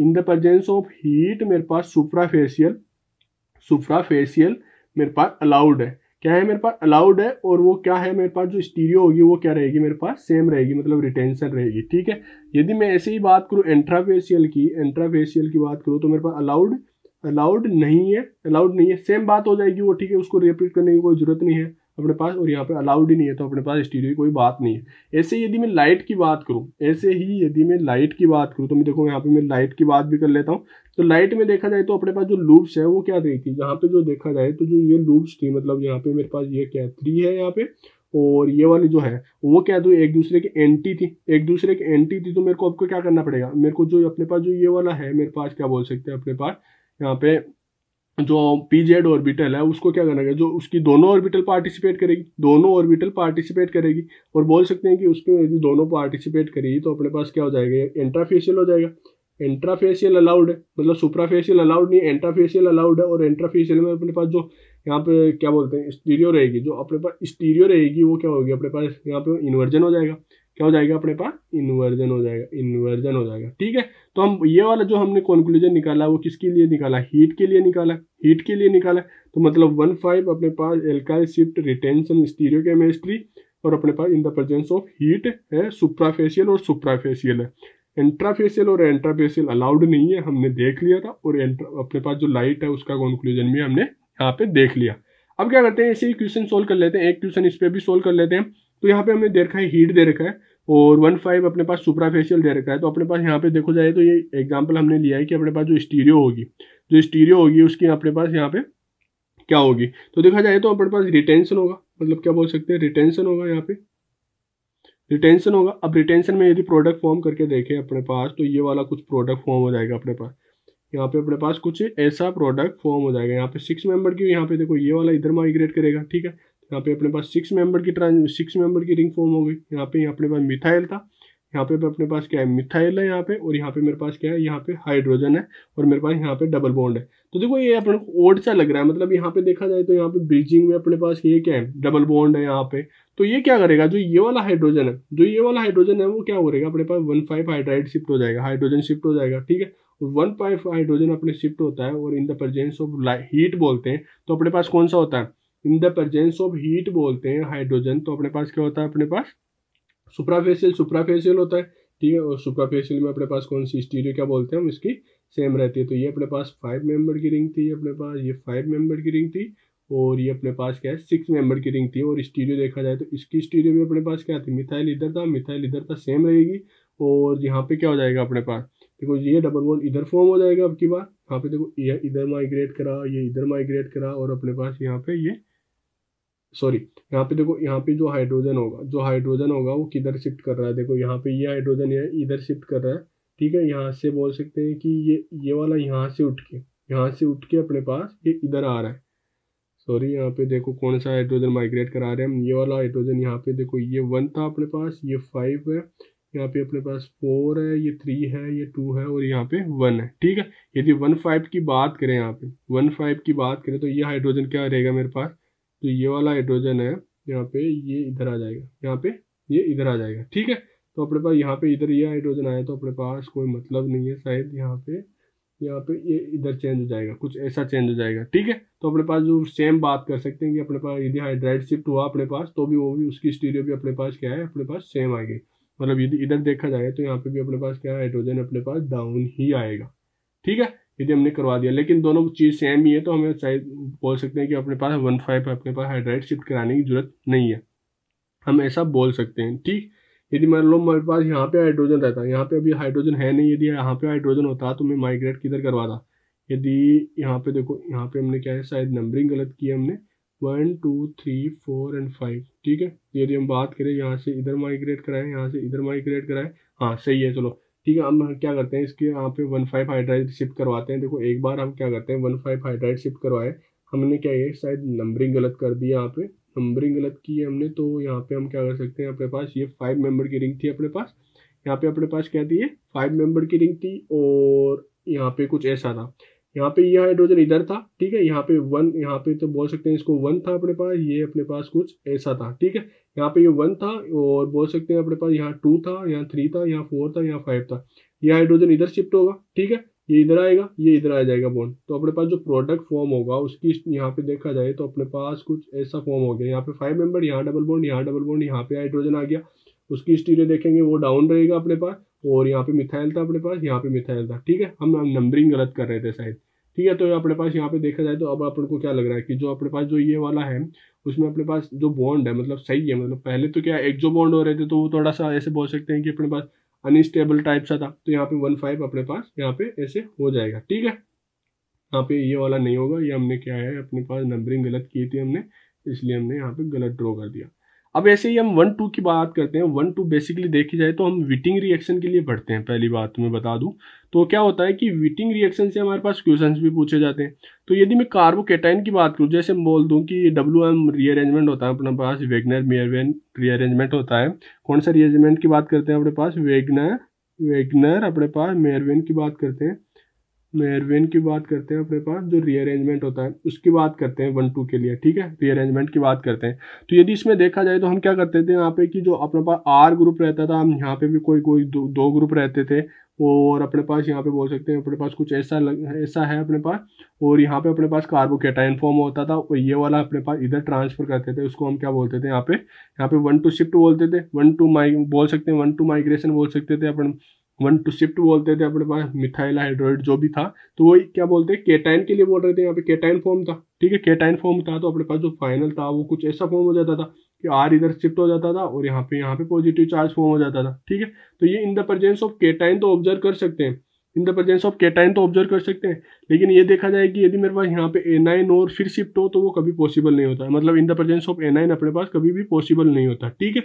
in the presence of heat मेरे पास सुप्रा फेसियल सुप्रा फेसियल मेरे पास अलाउड है क्या है मेरे पास अलाउड है और वो क्या है मेरे पास जो स्टीरियो होगी वो क्या रहेगी मेरे पास सेम रहेगी मतलब रिटेंशन रहेगी ठीक है यदि मैं ऐसे ही बात करूँ एंट्राफेशियल की एंट्राफेशियल की बात करूँ तो मेरे पास अलाउड अलाउड नहीं है अलाउड नहीं है सेम बात हो जाएगी वो ठीक है उसको रिपीट करने की कोई ज़रूरत नहीं है अपने पास और यहाँ पे अलाउड ही नहीं है तो अपने पास स्टीरियो की कोई बात नहीं है ऐसे यदि मैं लाइट की बात करूँ ऐसे ही यदि मैं लाइट की बात करूँ तो मैं देखो यहाँ पे मैं लाइट की बात भी कर लेता हूँ तो लाइट में देखा जाए तो अपने पास जो लूप्स है वो क्या थी यहाँ पे जो देखा जाए तो जो ये लूप्स थी मतलब यहाँ पे मेरे पास ये क्या थ्री है यहाँ पे और ये वाली जो है वो क्या तो थी एक दूसरे की एंटी थी एक दूसरे की एंटी थी तो मेरे को आपको क्या करना पड़ेगा मेरे को जो अपने पास जो ये वाला है मेरे पास क्या बोल सकते हैं अपने पास यहाँ पे जो पी जेड ऑर्बिटल है उसको क्या करना है जो उसकी दोनों ऑर्बिटल पार्टिसिपेट करेगी दोनों ऑर्बिटल पार्टिसिपेट करेगी और बोल सकते हैं कि उसमें यदि दोनों पार्टिसिपेट करेगी तो अपने पास क्या हो जाएगा इंट्राफेशियल हो जाएगा इंट्राफेशियल अलाउड है मतलब सुप्राफेशियल अलाउड नहीं इंट्राफेशियल अलाउड है और इंट्राफेशियल में अपने पास जो यहाँ पे क्या बोलते हैं स्टीरियो रहेगी जो अपने पास स्टीरियो रहेगी वो क्या होगी अपने पास यहाँ पे इन्वर्जन हो जाएगा क्या हो जाएगा अपने पास इन्वर्जन हो जाएगा इन्वर्जन हो जाएगा ठीक है तो हम ये वाला जो हमने कॉन्क्लूजन निकाला वो किसके लिए निकाला हीट के लिए निकाला हीट के लिए निकाला तो मतलब वन फाइव अपने पास alkyl shift retention stereochemistry और अपने पास in the presence of heat है सुप्राफेशियल और सुप्राफेशियल है इंट्राफेशियल और एंट्राफेशियल अलाउड नहीं है हमने देख लिया था और अपने पास जो लाइट है उसका कॉन्क्लूजन भी हमने यहाँ पे देख लिया अब क्या करते हैं ऐसे ही क्वेश्चन सोल्व कर लेते हैं एक क्वेश्चन इस पर भी सोल्व कर लेते हैं तो यहाँ पे हमने दे रखा है हीट दे रखा है और वन फाइव अपने पास सुपराफेशियल दे रखा है तो अपने पास यहाँ पे देखो जाए तो ये एग्जाम्पल हमने लिया है कि अपने पास जो स्टीरियो होगी जो स्टीरियो होगी उसकी अपने पास यहाँ पे क्या होगी तो देखा जाए तो अपने पास रिटेंशन होगा मतलब क्या बोल सकते हैं रिटेंशन होगा यहाँ पे रिटेंशन होगा अब रिटेंशन में यदि प्रोडक्ट फॉर्म करके देखें अपने पास तो ये वाला कुछ प्रोडक्ट फॉर्म हो जाएगा अपने पास यहाँ पे अपने पास कुछ ऐसा प्रोडक्ट फॉर्म हो जाएगा यहाँ पे सिक्स मेंबर की यहाँ पे देखो ये वाला इधर माइग्रेट करेगा ठीक है यहाँ पे अपने पास सिक्स मेंबर की ट्रांस सिक्स मेंबर की रिंग फॉर्म हो गई यहाँ पे अपने पास मिथाइल था यहाँ पे अपने पास क्या है मिथाइल है यहाँ पे और यहाँ पे मेरे पास क्या है यहाँ पे हाइड्रोजन है और मेरे पास यहाँ पे डबल बॉन्ड है तो देखो ये अपने ओड सा लग रहा है मतलब यहाँ पे देखा जाए तो यहाँ पे बीजिंग में अपने पास ये क्या है डबल बॉन्ड है यहाँ पे तो ये क्या करेगा जो ये वाला हाइड्रोजन है जो ये वाला हाइड्रोजन है वो क्या हो रहेगा अपने पास वन फाइव हाइड्राइड शिफ्ट हो जाएगा हाइड्रोजन शिफ्ट हो जाएगा ठीक है वन फाइव हाइड्रोजन अपने शिफ्ट होता है और in the presence of heat बोलते हैं तो अपने पास कौन सा होता है in the presence of heat बोलते हैं हाइड्रोजन तो अपने पास क्या होता है अपने पास सुप्राफेशियल सुप्राफेशियल होता है ठीक है और सुप्राफेशियल में अपने पास कौन सी स्टीरियो क्या बोलते हैं हम इसकी सेम रहती है तो ये अपने पास फाइव मेंबर की रिंग थी अपने पास ये फाइव मेंबर की रिंग थी और ये अपने पास क्या है सिक्स मेंबर की रिंग थी और स्टीरियो देखा जाए तो इसकी स्टीरियो भी अपने पास क्या थी मिथाइल इधर था मिथाइल इधर था सेम रहेगी और यहाँ पे क्या हो जाएगा अपने पास देखो ये डबल बॉन्ड इधर फॉर्म हो जाएगा अब की बार यहाँ पे देखो ये इधर माइग्रेट करा ये इधर माइग्रेट करा और अपने पास यहाँ पे ये सॉरी यहाँ पे देखो यहाँ पे जो हाइड्रोजन होगा जो हाइड्रोजन होगा वो किधर शिफ्ट कर रहा है देखो यहाँ पे ये हाइड्रोजन इधर शिफ्ट कर रहा है ठीक है यहाँ से बोल सकते हैं कि ये ये वाला यहाँ से उठ के यहाँ से उठ के अपने पास ये इधर आ रहा है सॉरी यहाँ पे देखो कौन सा हाइड्रोजन माइग्रेट करा रहे हैं हम ये वाला हाइड्रोजन यहाँ पे देखो ये वन था अपने पास ये फाइव है यहाँ पे अपने पास फोर है ये थ्री है ये टू है और यहाँ पे वन है ठीक है यदि वन फाइव की बात करें यहाँ पे वन फाइव की बात करें तो ये हाइड्रोजन क्या रहेगा मेरे पास तो ये वाला हाइड्रोजन है यहाँ पे ये इधर आ जाएगा यहाँ पे ये इधर आ जाएगा ठीक है तो अपने पास यहाँ पे इधर ये हाइड्रोजन आया तो अपने पास कोई मतलब नहीं है शायद यहाँ पे यहाँ पे ये इधर चेंज हो जाएगा कुछ ऐसा चेंज हो जाएगा ठीक है तो अपने पास जो सेम बात कर सकते हैं कि अपने पास यदि हाइड्राइड शिफ्ट हुआ अपने पास तो भी वो भी उसकी स्टीरियो भी अपने पास क्या है अपने पास सेम आ गई मतलब यदि इधर देखा जाए तो यहाँ पे भी अपने पास क्या है हाइड्रोजन अपने पास डाउन ही आएगा ठीक है यदि हमने करवा दिया लेकिन दोनों चीज़ सेम ही है तो हमें शायद बोल सकते हैं कि अपने पास वन फाइव अपने पास हाइड्राइट शिफ्ट कराने की जरूरत नहीं है हम ऐसा बोल सकते हैं ठीक यदि मान लो मेरे पास यहाँ पे हाइड्रोजन रहता है यहाँ पे अभी हाइड्रोजन है नहीं यदि यहाँ पे हाइड्रोजन होता तो मैं माइग्रेट किधर करवाता यदि यहाँ पे देखो यहाँ पे हमने क्या है शायद नंबरिंग गलत की है हमने one two three four and five ठीक है यदि हम बात करें यहाँ से इधर माइग्रेट कराएं यहाँ से इधर माइग्रेट कराएं हाँ सही है चलो ठीक है हम क्या करते हैं इसके यहाँ पे वन फाइव हाइड्राइड शिफ्ट करवाते हैं देखो एक बार हम क्या करते हैं वन फाइव हाइड्राइड शिफ्ट करवाए हमने क्या ये शायद नंबरिंग गलत कर दी यहाँ पे नंबरिंग गलत की है हमने तो यहाँ पे हम क्या कर सकते हैं अपने पास ये फाइव मेंबर की रिंग थी अपने पास यहाँ पे अपने पास क्या थी ये फाइव मेंबर की रिंग थी और यहाँ पे कुछ ऐसा था यहाँ पे ये हाइड्रोजन इधर था ठीक है यहाँ पे वन यहाँ पे तो बोल सकते हैं इसको वन था अपने पास ये अपने पास कुछ ऐसा था ठीक है यहाँ पे ये वन था और बोल सकते हैं अपने पास यहाँ टू था यहाँ थ्री था यहाँ फोर था यहाँ फाइव था ये हाइड्रोजन इधर शिफ्ट होगा ठीक है ये इधर आएगा ये इधर आ जाएगा बोन तो अपने पास जो प्रोडक्ट फॉर्म होगा उसकी यहाँ पे देखा जाए तो अपने पास कुछ ऐसा फॉर्म हो गया यहाँ पे फाइव मेंबर यहाँ डबल बोन यहाँ डबल बोन यहाँ पे हाइड्रोजन आ गया उसकी स्टीरियो देखेंगे वो डाउन रहेगा अपने पास और यहाँ पे मिथाइल था अपने पास यहाँ पे मिथाइल था ठीक है हम नंबरिंग गलत कर रहे थे शायद ठीक है तो अपने पास यहाँ पे देखा जाए तो अब अपन को क्या लग रहा है कि जो अपने पास जो ये वाला है उसमें अपने पास जो बॉन्ड है मतलब सही है मतलब पहले तो क्या एक्जो बॉन्ड हो रहे थे तो वो थोड़ा सा ऐसे बोल सकते हैं कि अपने पास अनस्टेबल टाइप सा था तो यहाँ पे वन फाइव अपने पास यहाँ पे ऐसे हो जाएगा ठीक है यहाँ पे ये वाला नहीं होगा ये हमने क्या है अपने पास नंबरिंग गलत की थी हमने इसलिए हमने यहाँ पे गलत ड्रॉ कर दिया अब ऐसे ही हम वन टू की बात करते हैं वन टू बेसिकली देखी जाए तो हम विटिंग रिएक्शन के लिए पढ़ते हैं पहली बात तो मैं बता दूं तो क्या होता है कि विटिंग रिएक्शन से हमारे पास क्वेश्चन भी पूछे जाते हैं तो यदि मैं कार्बोकेटाइन की बात करूँ जैसे बोल दूँ कि डब्ल्यू एम रीअरेंजमेंट होता है अपने पास वेगनर मेयरवेन रीअरेंजमेंट होता है कौन सा रीअरेंजमेंट की बात करते हैं अपने पास वेगनर वेगनर अपने पास मेयरवेन की बात करते हैं वेन की बात करते हैं अपने पास जो रीअरेंजमेंट होता है उसकी बात करते हैं वन टू के लिए ठीक है रीअरेंजमेंट की बात करते हैं तो यदि इसमें देखा जाए तो हम क्या करते थे यहाँ पे कि जो अपने पास आर ग्रुप रहता था हम यहाँ पे भी कोई कोई दो, दो ग्रुप रहते थे और अपने पास यहाँ पे बोल सकते हैं अपने पास कुछ ऐसा लग, ऐसा है अपने पास और यहाँ पे अपने पास कार्बोकेटाइन फॉर्म होता था और ये वाला अपने पास इधर ट्रांसफर करते थे उसको हम क्या बोलते थे यहाँ पे यहाँ पे वन टू शिफ्ट बोलते थे वन टू माइ बोल सकते हैं वन टू माइग्रेशन बोल सकते थे अपन वन टू शिफ्ट बोलते थे अपने पास मिथाइल हाइड्रोइड जो भी था तो वो क्या बोलते हैं केटाइन के लिए बोल रहे थे यहाँ पे केटाइन फॉर्म था ठीक है केटाइन फॉर्म था तो अपने पास जो फाइनल था वो कुछ ऐसा फॉर्म हो जाता था कि आर इधर शिफ्ट हो जाता था और यहाँ पे यहाँ पे पॉजिटिव चार्ज फॉर्म हो जाता था ठीक है तो ये in the presence of cation तो ऑब्जर्व कर सकते हैं in the presence of cation तो ऑब्जर्व कर सकते हैं लेकिन ये देखा जाए कि यदि मेरे पास यहाँ पे एनाइन और फिर शिफ्ट हो तो वो कभी पॉसिबल नहीं होता मतलब in the presence of anion अपने पास कभी भी पॉसिबल नहीं होता ठीक है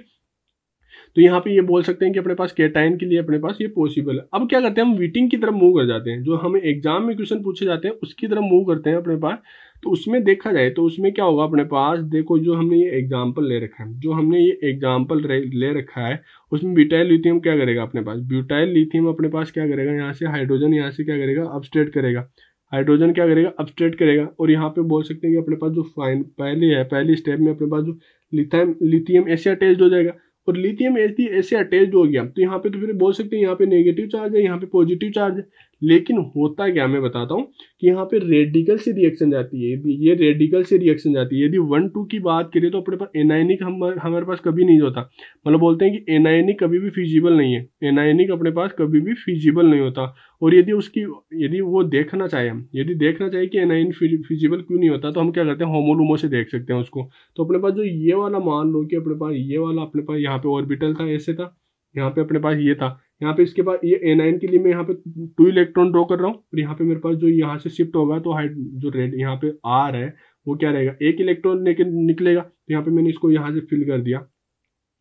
तो यहाँ पे ये बोल सकते हैं कि अपने पास कैटाइन के लिए अपने पास ये पॉसिबल है अब क्या करते हैं हम वीटिंग की तरफ मूव कर जाते हैं जो हमें एग्जाम में क्वेश्चन पूछे जाते हैं उसकी तरफ मूव करते हैं अपने पास तो उसमें देखा जाए तो उसमें क्या होगा अपने पास देखो जो हमने ये एग्जाम्पल ले रखा है जो हमने ये एग्जाम्पल ले रखा है उसमें ब्यूटाइल लिथियम क्या करेगा अपने पास ब्यूटाइल लिथियम अपने पास क्या करेगा यहाँ से हाइड्रोजन यहाँ से क्या करेगा अपस्ट्रेट करेगा हाइड्रोजन क्या करेगा अपस्ट्रेट करेगा और यहाँ पे बोल सकते हैं कि अपने पास जो फाइन पहले है पहली स्टेप में अपने पास जो लिथियम लिथियम ऐसे अटैच हो जाएगा और लिथियम एच ऐसे अटैच हो गया तो यहाँ पे तो फिर बोल सकते हैं यहाँ पे नेगेटिव चार्ज है यहाँ पे पॉजिटिव चार्ज है लेकिन होता क्या मैं बताता हूँ कि यहाँ पे रेडिकल से रिएक्शन जाती है ये रेडिकल से रिएक्शन जाती है यदि वन टू की बात करें तो अपने पास एनआईनिक हम हमारे पास कभी नहीं होता मतलब बोलते हैं कि एनायनिक कभी भी फिजिबल नहीं है एनआईनिक अपने पास कभी भी फिजिबल नहीं होता और यदि उसकी यदि वो देखना चाहे हम यदि देखना चाहिए कि एनाइन फिजिबल क्यों नहीं होता तो हम क्या करते हैं होमोलूमो से देख सकते हैं उसको तो अपने पास जो ये वाला मान लो कि अपने पास ये वाला अपने पास यहाँ पे ऑर्बिटल था ऐसे था यहाँ पे अपने पास ये था यहाँ पे इसके बाद ये ए नाइन के लिए मैं यहाँ पे टू इलेक्ट्रॉन ड्रॉ कर रहा हूँ यहाँ पे मेरे पास जो यहाँ से शिफ्ट होगा तो हाइड जो रेड यहाँ पे आर है वो क्या रहेगा एक इलेक्ट्रॉन निकलेगा तो यहाँ पे मैंने इसको यहाँ से फिल कर दिया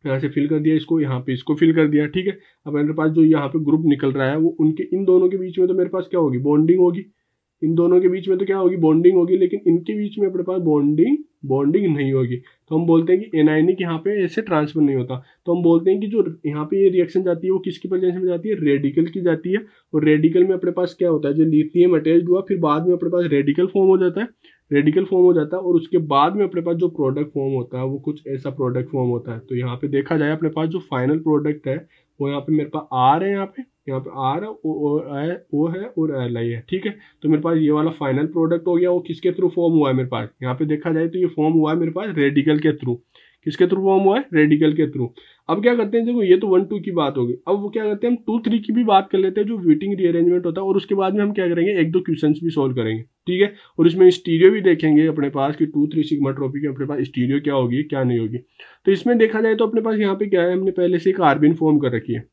यहाँ से फिल कर दिया इसको यहाँ पे इसको फिल कर दिया ठीक है अब मेरे पास जो यहाँ पे ग्रुप निकल रहा है वो उनके इन दोनों के बीच में तो मेरे पास क्या होगी बॉन्डिंग होगी इन दोनों के बीच में तो क्या होगी बॉन्डिंग होगी लेकिन इनके बीच में अपने पास बॉन्डिंग बॉन्डिंग नहीं होगी तो हम बोलते हैं कि एनआईनिक e यहाँ पे ऐसे ट्रांसफर नहीं होता तो हम बोलते हैं कि जो यहाँ पे ये रिएक्शन जाती है वो किसकी प्रेजेंस में जाती है रेडिकल की जाती है और रेडिकल में अपने पास क्या होता है जो लिथियम अटैच हुआ फिर बाद में अपने पास रेडिकल फॉर्म हो जाता है रेडिकल फॉर्म हो जाता है और उसके बाद में अपने पास जो प्रोडक्ट फॉर्म होता है वो कुछ ऐसा प्रोडक्ट फॉर्म होता है तो यहाँ पे देखा जाए अपने पास जो फाइनल प्रोडक्ट है वो यहाँ पे मेरे पास आर है यहाँ पे यहाँ पे आर ओ ओ आई ओ है और एल आई है ठीक है तो मेरे पास ये वाला फाइनल प्रोडक्ट हो गया वो किसके थ्रू फॉर्म हुआ है मेरे पास यहाँ पे देखा जाए तो ये फॉर्म हुआ है मेरे पास रेडिकल के थ्रू किसके थ्रू फॉर्म हुआ है रेडिकल के थ्रू अब क्या करते हैं देखो ये तो वन टू की बात होगी अब वो क्या करते हैं हम टू थ्री की भी बात कर लेते हैं जो वेटिंग रीअरेंजमेंट होता है और उसके बाद में हम क्या करेंगे एक दो क्वेश्चन भी सोल्व करेंगे ठीक है और इसमें स्टीरियो भी देखेंगे अपने पास की टू थ्री सिग्मा ट्रॉपी की अपने पास स्टीरियो क्या होगी क्या नहीं होगी तो इसमें देखा जाए तो अपने पास यहाँ पे क्या है हमने पहले से एक आरबिन फॉर्म कर रखी है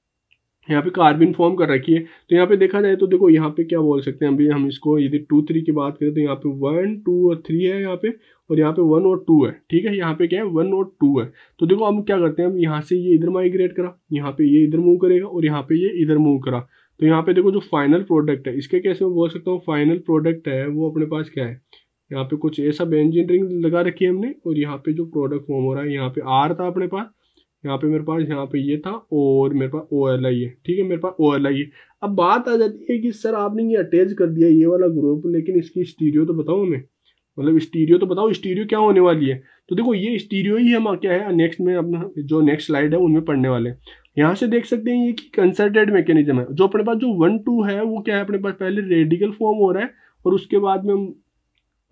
यहाँ पे कार्बिन फॉर्म कर रखी है तो यहाँ पे देखा जाए तो देखो यहाँ पे क्या बोल सकते हैं अभी हम इसको यदि टू थ्री की बात करें तो यहाँ पे वन टू और थ्री है यहाँ पे और यहाँ पे वन और टू है ठीक है यहाँ पे क्या है वन और टू है तो देखो हम क्या करते हैं हम यहाँ से ये इधर माइग्रेट करा यहाँ पे ये इधर मूव करेगा और यहाँ पे ये इधर मूव करा तो यहाँ पे देखो जो फाइनल प्रोडक्ट है इसके कैसे मैं बोल सकता हूँ फाइनल प्रोडक्ट है वो अपने पास क्या है यहाँ पे कुछ ऐसा बेंजिन रिंग लगा रखी है हमने और यहाँ पे जो प्रोडक्ट फॉर्म हो रहा है यहाँ पे आर था अपने पास यहाँ पे मेरे पास यहाँ पे ये था और मेरे पास ओ एल आई है ठीक है मेरे पास ओ एल आई है अब बात आ जाती है कि सर आपने ये अटैच कर दिया ये वाला ग्रुप लेकिन इसकी स्टीरियो तो बताओ हमें मतलब स्टीरियो तो बताओ स्टीरियो क्या होने वाली है तो देखो ये स्टीरियो ही हम क्या है नेक्स्ट में अपना जो नेक्स्ट स्लाइड है उनमें पढ़ने वाले हैं यहाँ से देख सकते हैं ये कि कंसर्टेड मैकेनिज्म है जो अपने पास जो वन टू है वो क्या है अपने पास पहले रेडिकल फॉर्म हो रहा है और उसके बाद में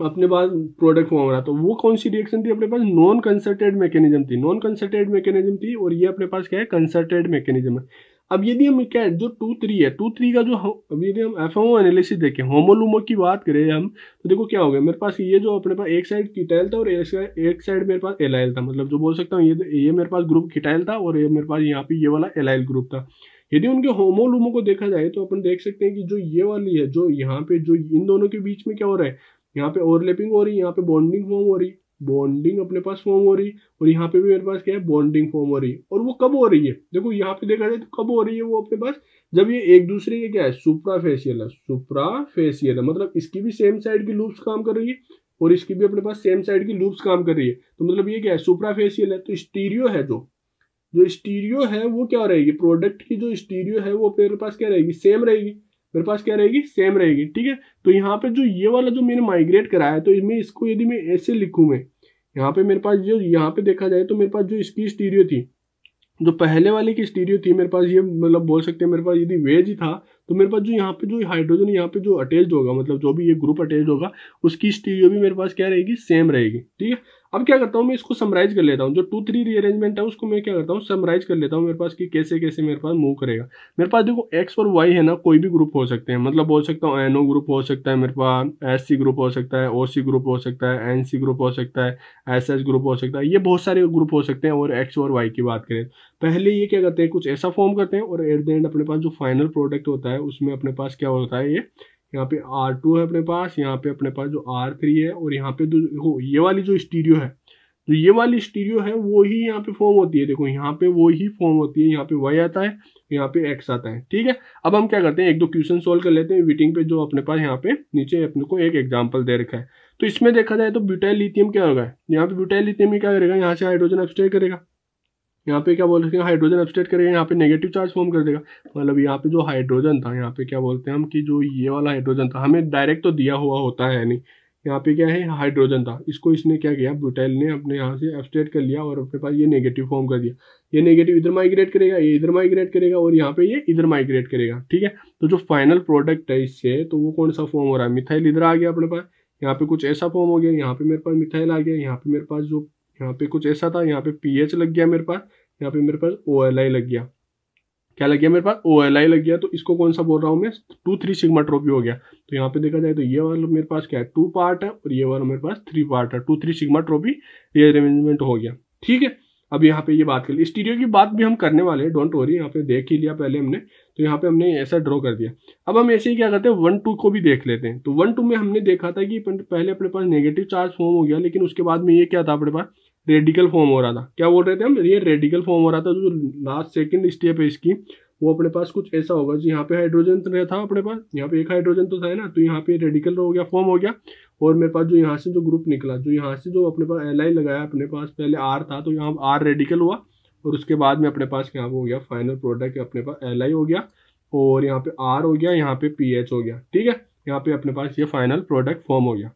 अपने पास प्रोडक्ट फॉर्म रहा तो वो कौन सी रिएक्शन थी अपने पास नॉन कंसर्टेड मैकेनिज्म थी नॉन कंसर्टेड मैकेनिज्म थी और ये अपने पास क्या है कंसर्टेड मैकेनिज्म है अब यदि हम क्या जो टू थ्री है टू थ्री का जो अब यदि हम एफ एम एनालिसिस देखें होमोलूमो की बात करें हम तो देखो क्या हो गया मेरे पास ये जो अपने पास एक साइड किटाइल था और एक साइड मेरे पास एलाइल था मतलब जो बोल सकता हूँ ये ये मेरे पास ग्रुप किटाइल था और ये मेरे पास यहाँ पे ये वाला एलाइल ग्रुप था यदि उनके होमोलूमो को देखा जाए तो अपन देख सकते हैं कि जो ये वाली है जो यहाँ पे जो इन दोनों के बीच में क्या हो रहा है यहाँ पे ओवरलैपिंग हो रही है यहाँ पे बॉन्डिंग फॉर्म हो रही है बॉन्डिंग अपने पास फॉर्म हो रही और यहाँ पे भी मेरे पास क्या है बॉन्डिंग फॉर्म हो रही है और वो कब हो रही है देखो यहाँ पे देखा जाए तो कब हो रही है वो अपने पास जब ये एक दूसरे के क्या है सुप्रा फेसियल है सुप्रा फेसियल है मतलब इसकी भी सेम साइड की लूप्स काम कर रही है और इसकी भी अपने पास सेम साइड की लूप्स काम कर रही है तो मतलब ये क्या है सुप्रा फेसियल है तो स्टीरियो है जो जो स्टीरियो है वो क्या रहेगी प्रोडक्ट की जो स्टीरियो है वो मेरे पास क्या रहेगी सेम रहेगी मेरे पास क्या रहेगी सेम रहेगी ठीक है तो यहाँ पे जो ये वाला जो मैंने माइग्रेट कराया तो इसमें इसको यदि मैं ऐसे लिखूँ मैं यहाँ पे मेरे पास जो यहाँ पे देखा जाए तो मेरे पास जो इसकी स्टीरियो थी जो पहले वाले की स्टीरियो थी मेरे पास ये मतलब बोल सकते हैं मेरे पास यदि वेज ही था तो मेरे पास जो यहाँ पे जो हाइड्रोजन यहाँ पे जो अटैच होगा मतलब जो भी ये ग्रुप अटैच होगा उसकी स्टीरियो भी मेरे पास क्या रहेगी सेम रहेगी ठीक है अब क्या करता हूँ मैं इसको समराइज कर लेता हूँ जो टू थ्री रीअरेंजमेंट है उसको मैं क्या करता हूँ समराइज कर लेता हूँ मेरे पास कि कैसे कैसे मेरे पास मूव करेगा मेरे पास देखो एक्स और वाई है ना कोई भी ग्रुप हो सकते हैं मतलब बोल सकता हूँ एन ओ ग्रुप हो सकता है मेरे पास एस सी ग्रुप हो सकता है ओ सी ग्रुप हो सकता है एन सी ग्रुप हो सकता है एस एस ग्रुप हो सकता है ये बहुत सारे ग्रुप हो सकते हैं और एक्स और वाई की बात करें पहले ये क्या करते हैं कुछ ऐसा फॉर्म करते हैं और एट द एंड अपने पास जो फाइनल प्रोडक्ट होता है उसमें अपने पास क्या होता है ये यहाँ पे आर टू है अपने पास यहाँ पे अपने पास जो आर थ्री है और यहाँ पे देखो ये वाली जो स्टीरियो है तो ये वाली स्टीरियो है वो ही यहाँ पे फॉर्म होती है देखो यहाँ पे वो ही फॉर्म होती है यहाँ पे वाई आता है यहाँ पे एक्स आता है ठीक है अब हम क्या करते हैं एक दो क्वेश्चन सोल्व कर लेते हैं वीटिंग पे जो अपने पास यहाँ पे नीचे अपने को एक एग्जाम्पल दे रखा है तो इसमें देखा जाए तो ब्यूटाइल लिथियम क्या होगा यहाँ पे ब्यूटाइल लिथियम क्या करेगा यहाँ से हाइड्रोजन अपस्टेयर करेगा यहाँ पे क्या बोल हैं हाइड्रोजन अपस्टेट करेंगे यहाँ पे नेगेटिव चार्ज फॉर्म कर देगा मतलब यहाँ पे जो हाइड्रोजन था यहाँ पे क्या बोलते हैं हम कि जो ये वाला हाइड्रोजन था हमें डायरेक्ट तो दिया हुआ होता है नहीं यहाँ पे क्या है हाइड्रोजन था इसको इसने क्या किया ब्यूटाइल ने अपने यहाँ से एब्स्ट्रेट कर लिया और अपने पास ये नेगेटिव फॉर्म कर दिया ये नेगेटिव इधर माइग्रेट करेगा ये इधर माइग्रेट करेगा और यहाँ पे ये इधर माइग्रेट करेगा ठीक है तो जो फाइनल प्रोडक्ट है इससे तो वो कौन सा फॉर्म हो रहा है मिथाइल इधर आ गया अपने पास यहाँ पे कुछ ऐसा फॉर्म हो गया यहाँ पे मेरे पास मिथाइल आ गया यहाँ पे मेरे पास जो यहाँ पे कुछ ऐसा था यहाँ पे पी लग गया मेरे पास यहाँ पे मेरे पास ओ एल आई लग गया क्या लग गया मेरे पास ओ एल आई लग गया तो इसको कौन सा बोल रहा हूँ मैं टू थ्री सिग्मा ट्रॉफी हो गया तो यहाँ पे देखा जाए तो ये वाला मेरे पास क्या है टू पार्ट है और ये वाला मेरे पास थ्री पार्ट है two three sigmatropic rearrangement हो गया ठीक है अब यहाँ पे ये बात कर ली स्टीरियो की बात भी हम करने वाले हैं डोंट वरी यहाँ पे देख ही लिया पहले हमने तो यहाँ पे हमने ऐसा ड्रॉ कर दिया अब हम ऐसे ही क्या करते हैं वन टू को भी देख लेते हैं तो वन टू में हमने देखा था कि पहले अपने पास नेगेटिव चार्ज फॉर्म हो गया लेकिन उसके बाद में ये क्या था अपने पास रेडिकल फॉर्म हो रहा था क्या बोल रहे थे हम ये रेडिकल फॉर्म हो रहा था जो लास्ट सेकेंड स्टेप है इसकी वो अपने पास कुछ ऐसा होगा जो यहाँ पे हाइड्रोजन तो था अपने पास यहाँ पे एक हाइड्रोजन तो था ना तो यहाँ पे रेडिकल हो गया फॉर्म हो गया और मेरे पास जो यहाँ से जो ग्रुप निकला जो यहाँ से जो अपने पास एल आई लगाया अपने पास पहले आर था तो यहाँ आर रेडिकल हुआ और उसके बाद में अपने पास यहाँ पे हो गया फाइनल प्रोडक्ट अपने पास एल आई हो गया और यहाँ पे आर हो गया यहाँ पे पी एच हो गया ठीक है यहाँ पे अपने पास ये फाइनल प्रोडक्ट फॉर्म हो गया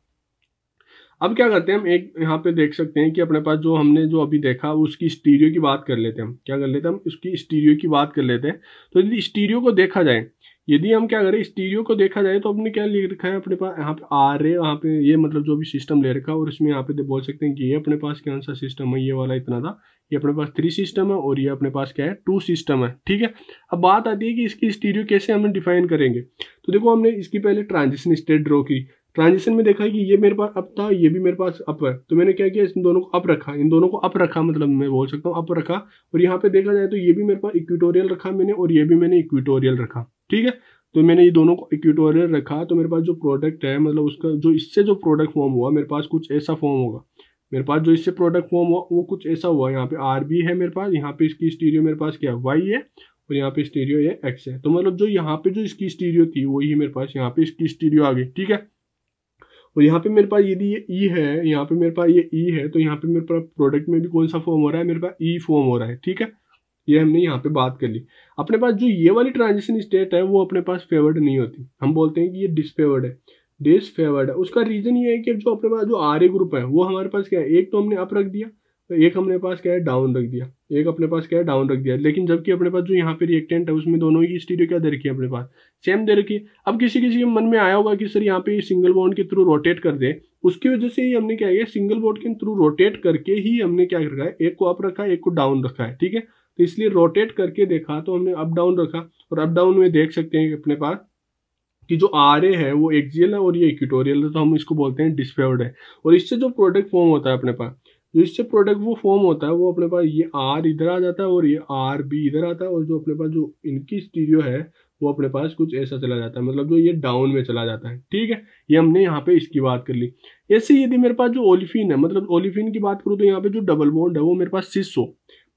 अब क्या करते हैं हम एक यहाँ पे देख सकते हैं कि अपने पास जो हमने जो अभी देखा उसकी स्टीरियो की बात कर लेते हैं हम क्या कर लेते हैं हम उसकी स्टीरियो की बात कर लेते हैं तो यदि स्टीरियो को देखा जाए यदि हम क्या करें स्टीरियो को देखा जाए तो हमने क्या ले रखा है अपने पास यहाँ पे आर ए यहाँ पे ये मतलब जो भी सिस्टम ले रखा है और इसमें यहाँ पे बोल सकते हैं कि ये अपने पास कौन सा सिस्टम है ये वाला इतना था ये अपने पास थ्री सिस्टम है और ये अपने पास क्या है टू सिस्टम है ठीक है अब बात आती है कि इसकी स्टीरियो कैसे हम डिफाइन करेंगे तो देखो हमने इसकी पहले ट्रांजिशन स्टेट ड्रॉ की ट्रांजिशन में देखा है कि ये मेरे पास अप था ये भी मेरे पास अप है तो मैंने क्या किया इन दोनों को अप रखा इन दोनों को अप रखा मतलब मैं बोल सकता हूँ अप रखा और यहाँ पे देखा जाए तो ये भी मेरे पास इक्विटोरियल रखा मैंने और ये भी मैंने इक्विटोरियल रखा ठीक है तो मैंने ये दोनों को इक्विटोरियल रखा तो मेरे पास जो प्रोडक्ट है मतलब उसका जो इससे जो प्रोडक्ट फॉर्म हुआ मेरे पास कुछ ऐसा फॉर्म होगा मेरे पास जो इससे प्रोडक्ट फॉर्म हुआ वो कुछ ऐसा हुआ यहाँ पे आर बी है मेरे पास यहाँ पे इसकी स्टीरियो मेरे पास क्या वाई है और यहाँ पे स्टीरियो ये एक्स है तो मतलब जो यहाँ पे जो इसकी स्टीरियो थी वही मेरे पास यहाँ पे इसकी स्टीरियो आ गई ठीक है और यहाँ पे मेरे पास यदि ये ई e है यहाँ पे मेरे पास ये ई e है तो यहाँ पे मेरे पास प्रोडक्ट में भी कौन सा फॉर्म हो रहा है मेरे पास ई e फॉर्म हो रहा है ठीक है ये हमने यहाँ पे बात कर ली अपने पास जो ये वाली ट्रांजिशन स्टेट है वो अपने पास फेवर्ड नहीं होती हम बोलते हैं कि ये डिसफेवर्ड है डिसफेवर्ड है उसका रीजन ये है कि जो अपने पास जो आर ए ग्रुप है वो हमारे पास क्या है एक तो हमने अप रख दिया तो एक हमने पास क्या है डाउन रख दिया एक अपने पास क्या है डाउन रख दिया लेकिन जबकि अपने पास जो यहाँ पे रिएक्टेंट है उसमें दोनों की स्टीरियो क्या दे रखी है अपने पास सेम दे रखी है अब किसी किसी के मन में आया होगा कि सर यहाँ पे सिंगल बॉन्ड के थ्रू रोटेट कर दे उसकी वजह से ही हमने क्या किया सिंगल बॉन्ड के थ्रू रोटेट करके ही हमने क्या रखा है एक को अप रखा है एक को डाउन रखा है ठीक है तो इसलिए रोटेट करके देखा तो हमने अप डाउन रखा और अप डाउन में देख सकते हैं अपने पास कि जो आर ए है वो एक्जियल है और ये इक्विटोरियल है तो हम इसको बोलते हैं डिस्फेवर्ड है और इससे जो प्रोडक्ट फॉर्म होता है अपने पास जो तो इससे प्रोडक्ट वो फॉर्म होता है वो अपने पास ये आर इधर आ जाता है और ये आर भी इधर आता है और जो अपने पास जो इनकी स्टीरियो है वो अपने पास कुछ ऐसा चला जाता है मतलब जो ये डाउन में चला जाता है ठीक है ये हमने यहाँ पे इसकी बात कर ली ऐसे यदि मेरे पास जो ओलिफिन है मतलब ओलिफिन की बात करूँ तो यहाँ पे जो डबल बॉन्ड है वो मेरे पास सिस्सो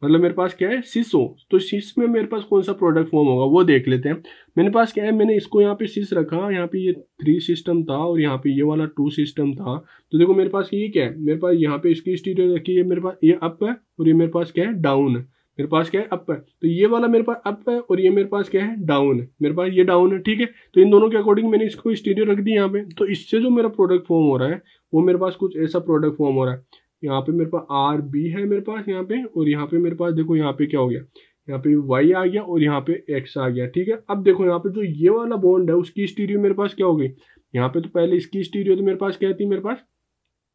मतलब मेरे पास क्या है सिस हो तो सिस में मेरे पास कौन सा प्रोडक्ट फॉर्म होगा वो देख लेते हैं मेरे पास क्या है मैंने इसको यहाँ पे सिस रखा यहाँ पे ये थ्री सिस्टम था और यहाँ पे ये वाला टू सिस्टम था तो देखो मेरे पास ये क्या है मेरे पास यहाँ पे इसकी स्टीरियो रखी है मेरे पास ये अप है और ये मेरे पास क्या है डाउन है मेरे पास क्या है अप है तो ये वाला मेरे पास अप है और ये मेरे पास क्या है डाउन है मेरे पास ये डाउन है ठीक है तो इन दोनों के अकॉर्डिंग मैंने इसको स्टीरियो रख दी यहाँ पे तो इससे जो मेरा प्रोडक्ट फॉर्म हो रहा है वो मेरे पास कुछ ऐसा प्रोडक्ट फॉर्म हो रहा है यहाँ पे मेरे पास आर बी है मेरे पास यहाँ पे और यहाँ पे मेरे पास देखो यहाँ पे क्या हो गया यहाँ पे वाई आ गया और यहाँ पे एक्स आ गया ठीक है अब देखो यहाँ पे जो ये वाला बॉन्ड है उसकी स्टीरियो मेरे पास क्या हो गई यहाँ पे तो पहले इसकी स्टीरियो तो मेरे पास क्या थी मेरे पास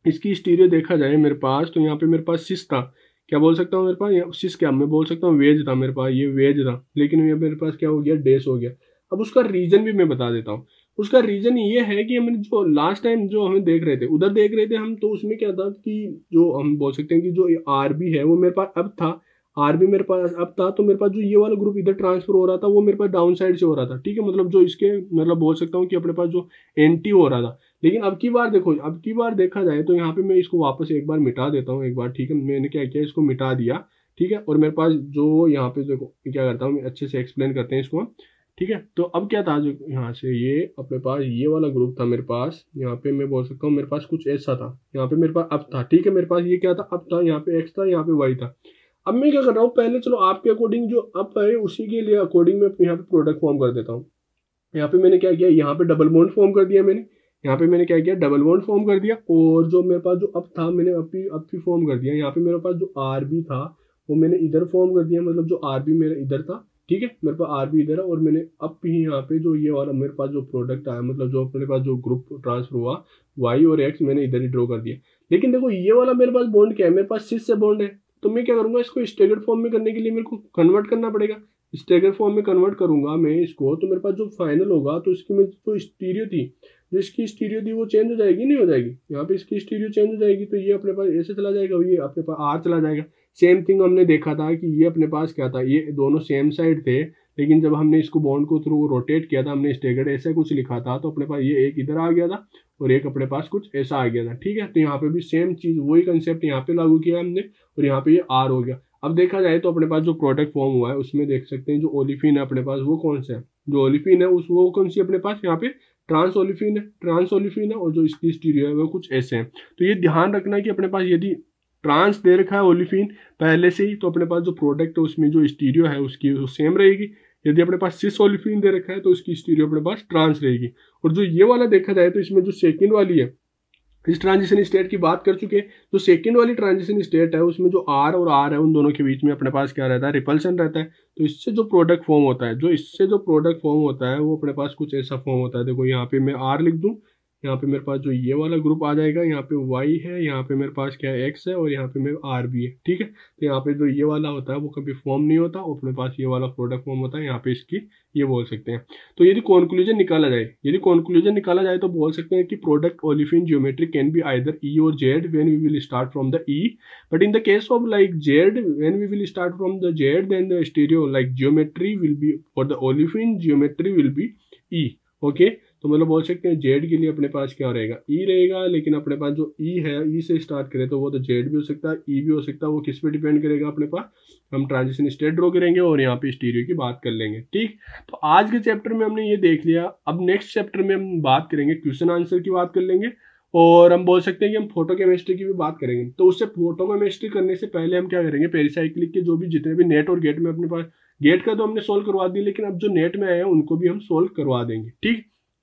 इसकी स्टीरियो देखा जाए मेरे पास तो यहाँ पे मेरे पास सिस था क्या बोल सकता हूँ मेरे पास सिस क्या मैं बोल सकता हूँ वेज था मेरे पास ये वेज था लेकिन ये मेरे पास क्या हो गया डेस हो गया अब उसका रीजन भी मैं बता देता हूँ उसका रीजन ये है कि हमने जो लास्ट टाइम जो हमें देख रहे थे उधर देख रहे थे हम तो उसमें क्या था कि जो हम बोल सकते हैं कि जो बी है वो मेरे पास अब था बी मेरे पास अब था तो मेरे पास जो ये वाला ग्रुप इधर ट्रांसफर हो रहा था वो मेरे पास डाउन साइड से हो रहा था ठीक है मतलब जो इसके मतलब बोल सकता हूँ कि अपने पास जो एन हो रहा था लेकिन अब की बार देखो अब की बार देखा जाए तो यहाँ पे मैं इसको वापस एक बार मिटा देता हूँ एक बार ठीक है मैंने क्या किया इसको मिटा दिया ठीक है और मेरे पास जो यहाँ पे देखो क्या करता हूँ अच्छे से एक्सप्लेन करते हैं इसको ठीक है तो अब क्या था जो यहाँ से ये अपने पास ये वाला ग्रुप था मेरे पास यहाँ पे मैं बोल सकता हूँ मेरे पास कुछ ऐसा था यहाँ पे मेरे पास अब था ठीक है मेरे पास ये क्या था अब था यहाँ पे एक्स था यहाँ पे वाई था अब मैं क्या कर रहा हूँ पहले चलो आपके अकॉर्डिंग जो अप है उसी के लिए अकॉर्डिंग मैं यहाँ पे प्रोडक्ट फॉर्म कर देता हूँ यहाँ पे मैंने क्या किया यहाँ पे डबल बॉन्ड फॉर्म कर दिया मैंने यहाँ पे मैंने क्या किया डबल बॉन्ड फॉर्म कर दिया और जो मेरे पास जो अप था मैंने अब भी अब भी फॉर्म कर दिया यहाँ पे मेरे पास जो आर बी था वो मैंने इधर फॉर्म कर दिया मतलब जो आर बी मेरा इधर था ठीक है मेरे पास आर भी इधर है और मैंने अब भी यहाँ पे जो ये वाला मेरे पास जो प्रोडक्ट आया मतलब जो अपने पास जो ग्रुप ट्रांसफर हुआ वाई और एक्स मैंने इधर ही ड्रॉ कर दिया लेकिन देखो ये वाला मेरे पास बॉन्ड क्या है मेरे पास सिस से बॉन्ड है तो मैं क्या करूँगा इसको स्टेगर फॉर्म में करने के लिए मेरे को कन्वर्ट करना पड़ेगा स्टेगर फॉर्म में कन्वर्ट करूंगा मैं इसको तो मेरे पास जो फाइनल होगा तो इसकी में जो स्टीरियो थी जो इसकी स्टीरियो थी वो चेंज हो जाएगी नहीं हो जाएगी यहाँ पे इसकी स्टीरियो चेंज हो जाएगी तो ये अपने पास ऐसे चला जाएगा ये अपने पास आर चला जाएगा सेम थिंग हमने देखा था कि ये अपने पास क्या था ये दोनों सेम साइड थे लेकिन जब हमने इसको बॉन्ड को थ्रू रोटेट किया था हमने स्टेगर ऐसा कुछ लिखा था तो अपने पास ये एक इधर आ गया था और एक अपने पास कुछ ऐसा आ गया था ठीक है तो यहाँ पे भी सेम चीज़ वही कंसेप्ट यहाँ पे लागू किया हमने और यहाँ पे ये आर हो गया अब देखा जाए तो अपने पास जो प्रोडक्ट फॉर्म हुआ है उसमें देख सकते हैं जो ओलिफिन है अपने पास वो कौन सा है जो ओलिफिन है उस वो कौन सी अपने पास यहाँ पे ट्रांस ओलिफिन है ट्रांस ओलिफिन है और जो इसकी स्टीरियो है वो कुछ ऐसे हैं तो ये ध्यान रखना है कि अपने पास यदि ट्रांस दे रखा है ओलिफिन पहले से ही तो अपने पास जो प्रोडक्ट है उसमें जो स्टीरियो है उसकी वो सेम रहेगी यदि अपने पास सिस ओलिफिन दे रखा है तो उसकी स्टीरियो अपने पास ट्रांस रहेगी और जो ये वाला देखा जाए तो इसमें जो सेकेंड वाली है इस ट्रांजिशन स्टेट की बात कर चुके हैं तो सेकंड वाली ट्रांजिशन स्टेट है उसमें जो आर और आर है उन दोनों के बीच में अपने पास क्या रहता है रिपल्सन रहता है तो इससे जो प्रोडक्ट फॉर्म होता है जो इससे जो प्रोडक्ट फॉर्म होता है वो अपने पास कुछ ऐसा फॉर्म होता है देखो यहाँ पे मैं आर लिख दूँ यहाँ पे मेरे पास जो ये वाला ग्रुप आ जाएगा यहाँ पे वाई है यहाँ पे मेरे पास क्या है एक्स है और यहाँ पे मेरे आर भी है ठीक है तो यहाँ पे जो ये वाला होता है वो कभी फॉर्म नहीं होता और अपने पास ये वाला प्रोडक्ट फॉर्म होता है यहाँ पे इसकी ये बोल सकते हैं तो यदि कॉन्क्लूजन निकाला जाए यदि कॉन्क्लूजन निकाला जाए तो बोल सकते हैं कि product olefin geometry can be either E or Z when we will start from the E but in the case of like Z when we will start from the Z then the stereo like geometry will be for the olefin geometry will be e okay तो मतलब बोल सकते हैं Z के लिए अपने पास क्या रहेगा ई e रहेगा लेकिन अपने पास जो ई e है ई e से स्टार्ट करें तो वो तो जेड भी हो सकता है ई भी हो सकता है वो किस पे डिपेंड करेगा अपने पास हम ट्रांजिशन स्टेट ड्रॉ करेंगे और यहाँ पे स्टीरियो की बात कर लेंगे ठीक तो आज के चैप्टर में हमने ये देख लिया अब नेक्स्ट चैप्टर में हम बात करेंगे क्वेश्चन आंसर की बात कर लेंगे और हम बोल सकते हैं कि हम फोटो केमिस्ट्री की भी बात करेंगे तो उससे फोटो केमिस्ट्री करने से पहले हम क्या करेंगे पेरिसाइक्लिक के जो भी जितने भी नेट और गेट में अपने पास गेट का तो हमने सोल्व करवा दी लेकिन अब जो नेट में आए हैं उनको भी हम सोल्व करवा देंगे ठीक